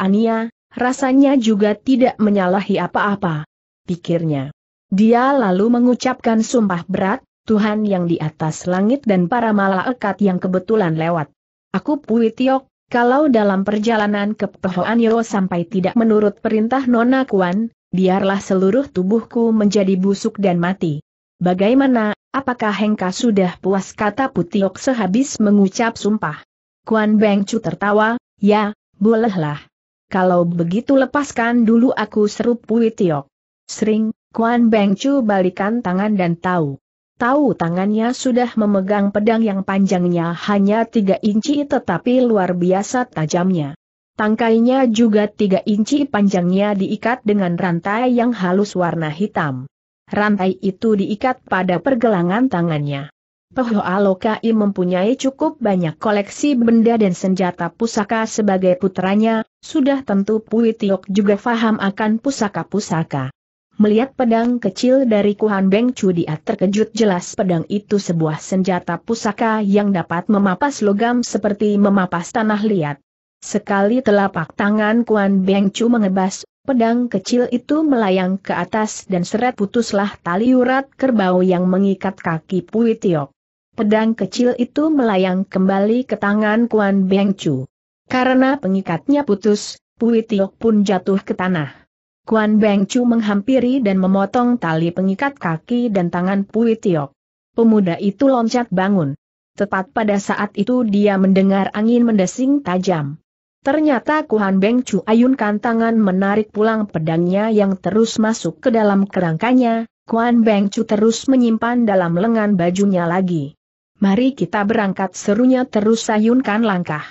S1: Ania, rasanya juga tidak menyalahi apa-apa. Pikirnya. Dia lalu mengucapkan sumpah berat, Tuhan yang di atas langit dan para malaikat yang kebetulan lewat. Aku Pui Tiok, kalau dalam perjalanan ke Pehoanio sampai tidak menurut perintah Nona Kuan, biarlah seluruh tubuhku menjadi busuk dan mati. Bagaimana, apakah Hengka sudah puas kata Putiok sehabis mengucap sumpah? Kuan Beng Chu tertawa, ya, bolehlah. Kalau begitu lepaskan dulu aku seru Putiok. Sering, Kuan Beng Chu balikan tangan dan tahu. Tahu tangannya sudah memegang pedang yang panjangnya hanya tiga inci tetapi luar biasa tajamnya. Tangkainya juga tiga inci panjangnya diikat dengan rantai yang halus warna hitam. Rantai itu diikat pada pergelangan tangannya. Pehoa Alokai mempunyai cukup banyak koleksi benda dan senjata pusaka sebagai putranya, sudah tentu Pui Tiok juga faham akan pusaka-pusaka. Melihat pedang kecil dari Kuhan Beng dia terkejut jelas pedang itu sebuah senjata pusaka yang dapat memapas logam seperti memapas tanah liat. Sekali telapak tangan Kuan Beng Chu mengebas, Pedang kecil itu melayang ke atas dan seret putuslah tali urat kerbau yang mengikat kaki Pui Pedang kecil itu melayang kembali ke tangan Kuan Beng Chu. Karena pengikatnya putus, Pui pun jatuh ke tanah. Kuan Beng Chu menghampiri dan memotong tali pengikat kaki dan tangan Pui Pemuda itu loncat bangun. Tepat pada saat itu dia mendengar angin mendesing tajam. Ternyata Kuhan Beng Chu ayunkan tangan menarik pulang pedangnya yang terus masuk ke dalam kerangkanya, Kuan Beng Chu terus menyimpan dalam lengan bajunya lagi. Mari kita berangkat serunya terus ayunkan langkah.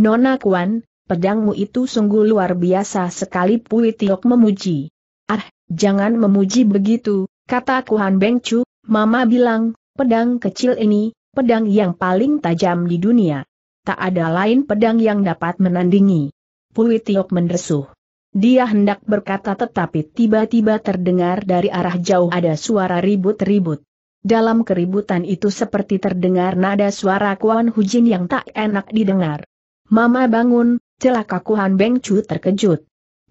S1: Nona Kuan, pedangmu itu sungguh luar biasa sekali Pui Tiok memuji. Ah, jangan memuji begitu, kata Kuhan Beng Chu, Mama bilang, pedang kecil ini, pedang yang paling tajam di dunia tak ada lain pedang yang dapat menandingi. Pui Tiok mendesuh. Dia hendak berkata tetapi tiba-tiba terdengar dari arah jauh ada suara ribut-ribut. Dalam keributan itu seperti terdengar nada suara Kuan Hujin yang tak enak didengar. Mama bangun, celaka Kuan Beng Chu terkejut.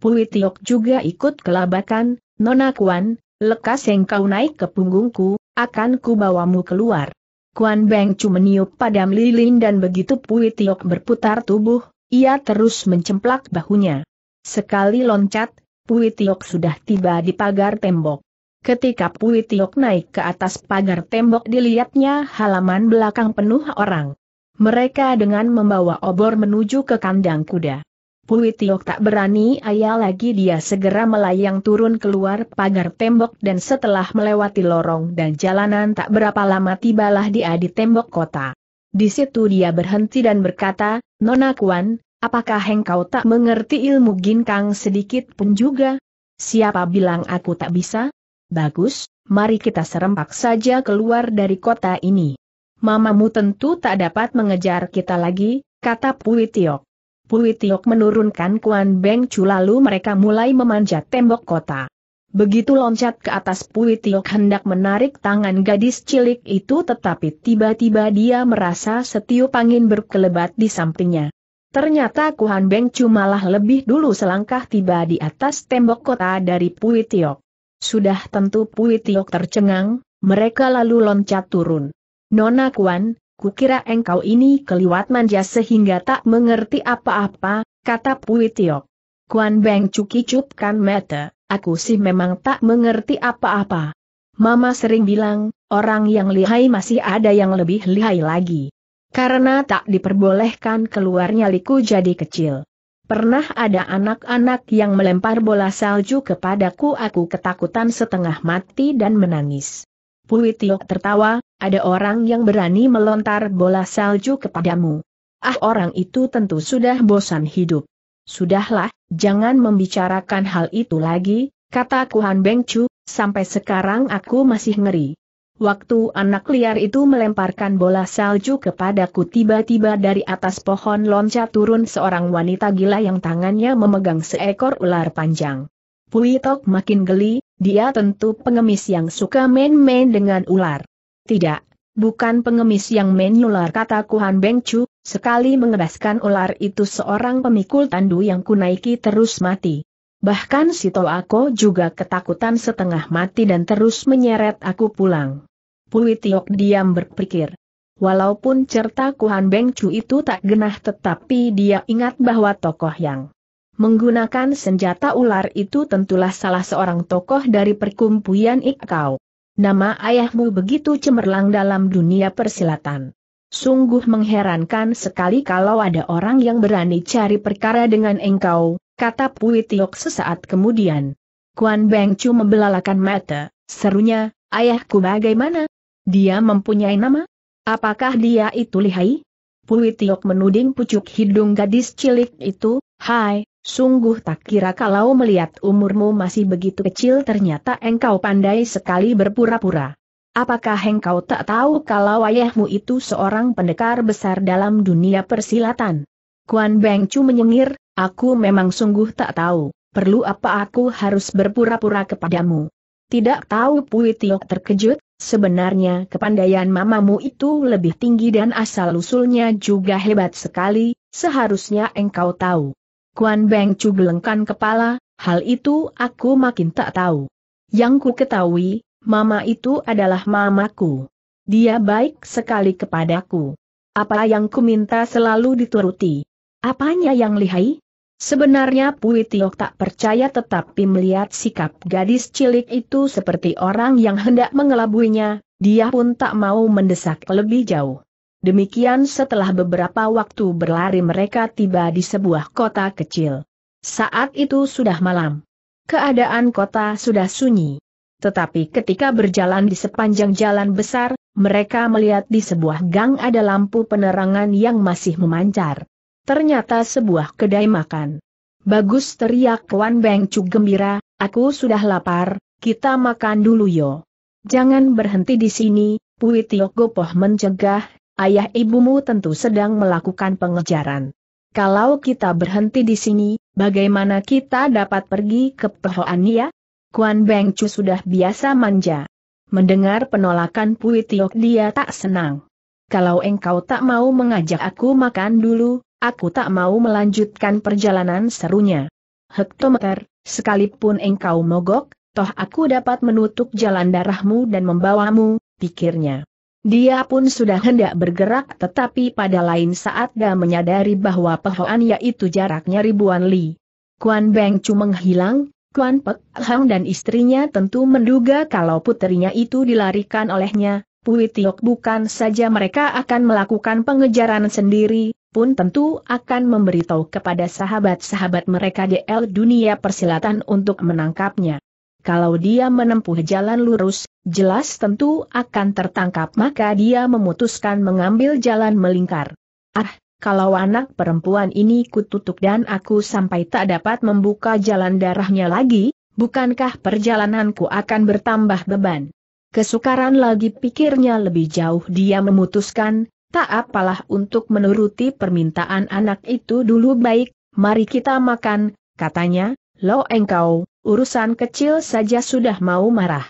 S1: Pui Tiok juga ikut kelabakan, Nona Kuan, lekas engkau naik ke punggungku, akan kubawamu keluar. Kuan Beng Chu meniup padam lilin dan begitu Pui Tiok berputar tubuh, ia terus mencemplak bahunya. Sekali loncat, Pui Tiok sudah tiba di pagar tembok. Ketika Pui Tiok naik ke atas pagar tembok dilihatnya halaman belakang penuh orang. Mereka dengan membawa obor menuju ke kandang kuda. Pui Tiok tak berani ayah lagi dia segera melayang turun keluar pagar tembok dan setelah melewati lorong dan jalanan tak berapa lama tibalah di di tembok kota. Di situ dia berhenti dan berkata, Nona Kuan, apakah engkau tak mengerti ilmu ginkang sedikit pun juga? Siapa bilang aku tak bisa? Bagus, mari kita serempak saja keluar dari kota ini. Mamamu tentu tak dapat mengejar kita lagi, kata Pui Tiok. Pui Tiok menurunkan Kuan Beng Chu lalu mereka mulai memanjat tembok kota. Begitu loncat ke atas Pui Tiok hendak menarik tangan gadis cilik itu tetapi tiba-tiba dia merasa setiup angin berkelebat di sampingnya. Ternyata Kuan Beng Chu malah lebih dulu selangkah tiba di atas tembok kota dari Pui Tiok. Sudah tentu Pui Tiok tercengang, mereka lalu loncat turun. Nona Kuan, Kukira engkau ini keliwat manja sehingga tak mengerti apa-apa, kata Pui Tiok. Kuan Beng cuci-cupkan mata, aku sih memang tak mengerti apa-apa. Mama sering bilang, orang yang lihai masih ada yang lebih lihai lagi. Karena tak diperbolehkan keluarnya liku jadi kecil. Pernah ada anak-anak yang melempar bola salju kepadaku aku ketakutan setengah mati dan menangis. Pui Tiok tertawa, ada orang yang berani melontar bola salju kepadamu. Ah orang itu tentu sudah bosan hidup. Sudahlah, jangan membicarakan hal itu lagi, kata Kuhan Chu. sampai sekarang aku masih ngeri. Waktu anak liar itu melemparkan bola salju kepadaku tiba-tiba dari atas pohon loncat turun seorang wanita gila yang tangannya memegang seekor ular panjang. Pui Tok makin geli, dia tentu pengemis yang suka main-main dengan ular. Tidak, bukan pengemis yang main ular kata Kuhan Beng sekali mengebaskan ular itu seorang pemikul tandu yang kunaiki terus mati. Bahkan si Toako juga ketakutan setengah mati dan terus menyeret aku pulang. Pui Tiok diam berpikir. Walaupun cerita Kuhan Beng itu tak genah tetapi dia ingat bahwa tokoh yang Menggunakan senjata ular itu tentulah salah seorang tokoh dari perkumpulan Ikau. Nama ayahmu begitu cemerlang dalam dunia persilatan. Sungguh mengherankan sekali kalau ada orang yang berani cari perkara dengan engkau, kata Pui Tiok sesaat kemudian. Kuan Beng Chu membelalakan mata, serunya, ayahku bagaimana? Dia mempunyai nama? Apakah dia itu lihai? Pui Tiok menuding pucuk hidung gadis cilik itu, hai, Sungguh tak kira kalau melihat umurmu masih begitu kecil ternyata engkau pandai sekali berpura-pura. Apakah engkau tak tahu kalau ayahmu itu seorang pendekar besar dalam dunia persilatan? Kuan Beng Chu menyengir, aku memang sungguh tak tahu, perlu apa aku harus berpura-pura kepadamu. Tidak tahu Pui Tiok terkejut, sebenarnya kepandaian mamamu itu lebih tinggi dan asal-usulnya juga hebat sekali, seharusnya engkau tahu. Kuan Beng gelengkan kepala, hal itu aku makin tak tahu. Yang ku ketahui, mama itu adalah mamaku. Dia baik sekali kepadaku. Apa yang ku minta selalu dituruti. Apanya yang lihai? Sebenarnya Pui Tiok tak percaya tetapi melihat sikap gadis cilik itu seperti orang yang hendak mengelabuinya, dia pun tak mau mendesak lebih jauh. Demikian setelah beberapa waktu berlari mereka tiba di sebuah kota kecil. Saat itu sudah malam. Keadaan kota sudah sunyi. Tetapi ketika berjalan di sepanjang jalan besar, mereka melihat di sebuah gang ada lampu penerangan yang masih memancar. Ternyata sebuah kedai makan. Bagus teriak kwan Beng Cuk gembira, aku sudah lapar, kita makan dulu yo. Jangan berhenti di sini, Pui Tio Gopoh mencegah, ayah ibumu tentu sedang melakukan pengejaran. Kalau kita berhenti di sini, bagaimana kita dapat pergi ke ya? Kuan Beng Chu sudah biasa manja. Mendengar penolakan Pui Tiok dia tak senang. Kalau engkau tak mau mengajak aku makan dulu, aku tak mau melanjutkan perjalanan serunya. Hektometer, sekalipun engkau mogok, toh aku dapat menutup jalan darahmu dan membawamu, pikirnya. Dia pun sudah hendak bergerak tetapi pada lain saat dia menyadari bahwa pehoan yaitu jaraknya ribuan li. Kuan Beng Chu menghilang, Kuan Pek Hang dan istrinya tentu menduga kalau putrinya itu dilarikan olehnya, Pui Tiok bukan saja mereka akan melakukan pengejaran sendiri, pun tentu akan memberitahu kepada sahabat-sahabat mereka di El Dunia Persilatan untuk menangkapnya kalau dia menempuh jalan lurus, jelas tentu akan tertangkap maka dia memutuskan mengambil jalan melingkar. Ah, kalau anak perempuan ini kututup dan aku sampai tak dapat membuka jalan darahnya lagi, bukankah perjalananku akan bertambah beban? Kesukaran lagi pikirnya lebih jauh dia memutuskan, tak apalah untuk menuruti permintaan anak itu dulu baik, mari kita makan, katanya, Lo engkau, urusan kecil saja sudah mau marah.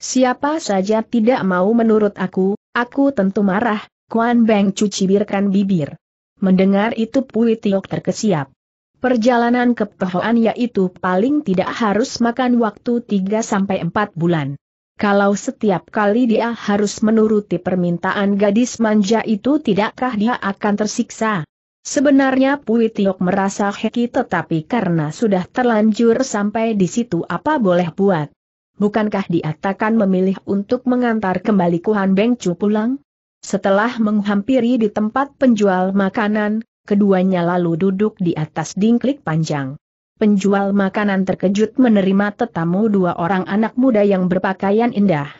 S1: Siapa saja tidak mau menurut aku, aku tentu marah, Kuan Beng cuci cucibirkan bibir. Mendengar itu Pui Tiok terkesiap. Perjalanan ke Pehoan yaitu paling tidak harus makan waktu 3-4 bulan. Kalau setiap kali dia harus menuruti permintaan gadis manja itu tidakkah dia akan tersiksa? Sebenarnya Pui Tiok merasa heki tetapi karena sudah terlanjur sampai di situ apa boleh buat. Bukankah diatakan memilih untuk mengantar kembali Kuhan Bengcu pulang? Setelah menghampiri di tempat penjual makanan, keduanya lalu duduk di atas dingklik panjang. Penjual makanan terkejut menerima tetamu dua orang anak muda yang berpakaian indah.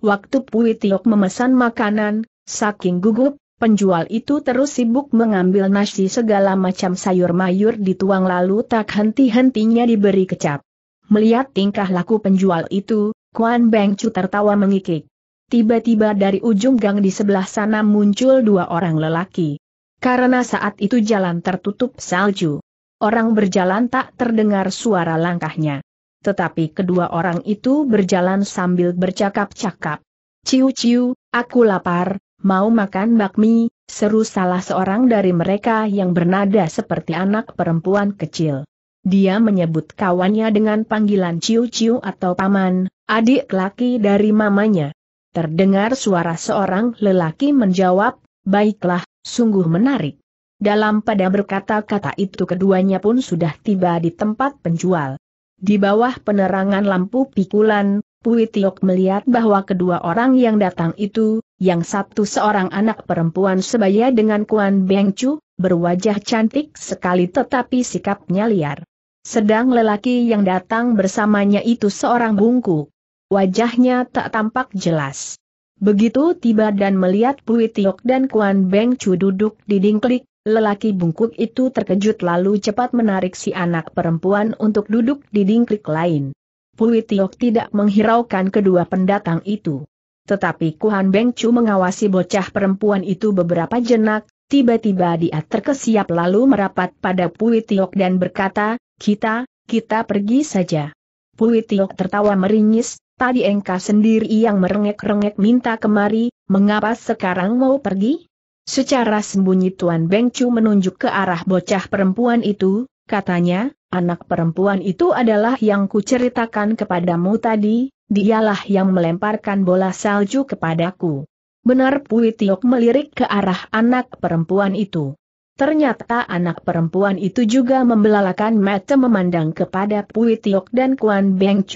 S1: Waktu Pui Tiok memesan makanan, saking gugup, Penjual itu terus sibuk mengambil nasi segala macam sayur mayur dituang lalu tak henti-hentinya diberi kecap. Melihat tingkah laku penjual itu, Kuan Beng Chu tertawa mengikik. Tiba-tiba dari ujung gang di sebelah sana muncul dua orang lelaki. Karena saat itu jalan tertutup salju. Orang berjalan tak terdengar suara langkahnya. Tetapi kedua orang itu berjalan sambil bercakap-cakap. Ciu-ciu, aku lapar, mau makan bakmi, seru salah seorang dari mereka yang bernada seperti anak perempuan kecil. Dia menyebut kawannya dengan panggilan ciu-ciu atau paman, adik laki dari mamanya. Terdengar suara seorang lelaki menjawab, baiklah, sungguh menarik. Dalam pada berkata-kata itu keduanya pun sudah tiba di tempat penjual. Di bawah penerangan lampu pikulan, Pui melihat bahwa kedua orang yang datang itu, yang satu seorang anak perempuan sebaya dengan Kuan Beng Chu, berwajah cantik sekali tetapi sikapnya liar. Sedang lelaki yang datang bersamanya itu seorang bungku. Wajahnya tak tampak jelas. Begitu tiba dan melihat Pui Tiok dan Kuan Beng Chu duduk di dingklik, lelaki bungkuk itu terkejut lalu cepat menarik si anak perempuan untuk duduk di dingklik lain. Pui Tiok tidak menghiraukan kedua pendatang itu. Tetapi Kuan Beng Chu mengawasi bocah perempuan itu beberapa jenak, tiba-tiba dia terkesiap lalu merapat pada Pui Tiok dan berkata, kita, kita pergi saja. Pui Tiok tertawa meringis, tadi engkau sendiri yang merengek-rengek minta kemari, mengapa sekarang mau pergi? Secara sembunyi Tuan Beng Chu menunjuk ke arah bocah perempuan itu, katanya, Anak perempuan itu adalah yang kuceritakan kepadamu tadi, dialah yang melemparkan bola salju kepadaku. Benar Pui melirik ke arah anak perempuan itu. Ternyata anak perempuan itu juga membelalakan mata memandang kepada Pui dan Kuan Beng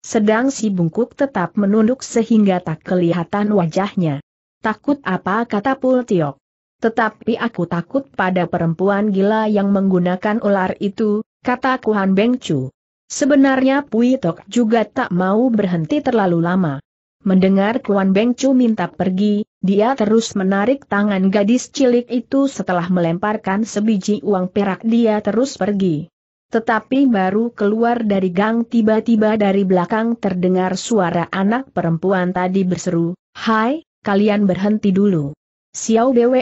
S1: Sedang si bungkuk tetap menunduk sehingga tak kelihatan wajahnya. Takut apa kata Pui Tetapi aku takut pada perempuan gila yang menggunakan ular itu, kata Kuhan Chu. Sebenarnya Pui Tok juga tak mau berhenti terlalu lama. Mendengar Kuan Beng Chu minta pergi, dia terus menarik tangan gadis cilik itu setelah melemparkan sebiji uang perak dia terus pergi. Tetapi baru keluar dari gang tiba-tiba dari belakang terdengar suara anak perempuan tadi berseru, Hai, kalian berhenti dulu. Xiao Bwe,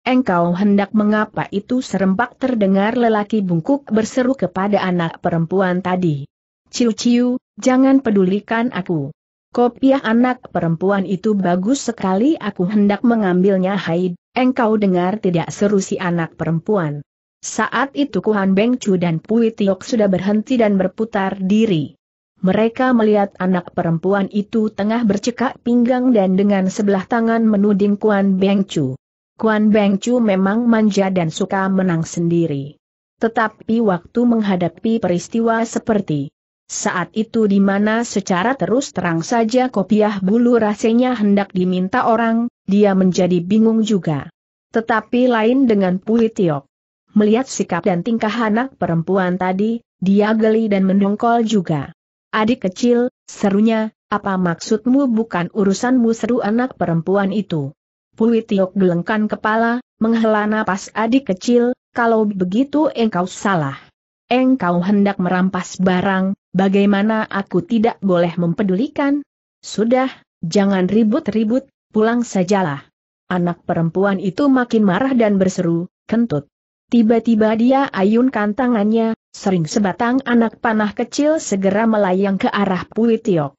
S1: Engkau hendak mengapa itu serempak terdengar lelaki bungkuk berseru kepada anak perempuan tadi. Ciu-ciu, jangan pedulikan aku. Kopiah anak perempuan itu bagus sekali aku hendak mengambilnya Haid, engkau dengar tidak seru si anak perempuan. Saat itu Kuhan Beng Chu dan Pui Tiok sudah berhenti dan berputar diri. Mereka melihat anak perempuan itu tengah bercekak pinggang dan dengan sebelah tangan menuding Kuan Beng Chu. Kuan Beng Chu memang manja dan suka menang sendiri. Tetapi waktu menghadapi peristiwa seperti saat itu di mana secara terus terang saja kopiah bulu rasanya hendak diminta orang, dia menjadi bingung juga. Tetapi lain dengan Pui Melihat sikap dan tingkah anak perempuan tadi, dia geli dan mendongkol juga. Adik kecil, serunya, apa maksudmu bukan urusanmu seru anak perempuan itu? Pui Tiok gelengkan kepala, menghela napas adik kecil, kalau begitu engkau salah. Engkau hendak merampas barang, bagaimana aku tidak boleh mempedulikan? Sudah, jangan ribut-ribut, pulang sajalah. Anak perempuan itu makin marah dan berseru, kentut. Tiba-tiba dia ayunkan tangannya, sering sebatang anak panah kecil segera melayang ke arah Pui Tiok.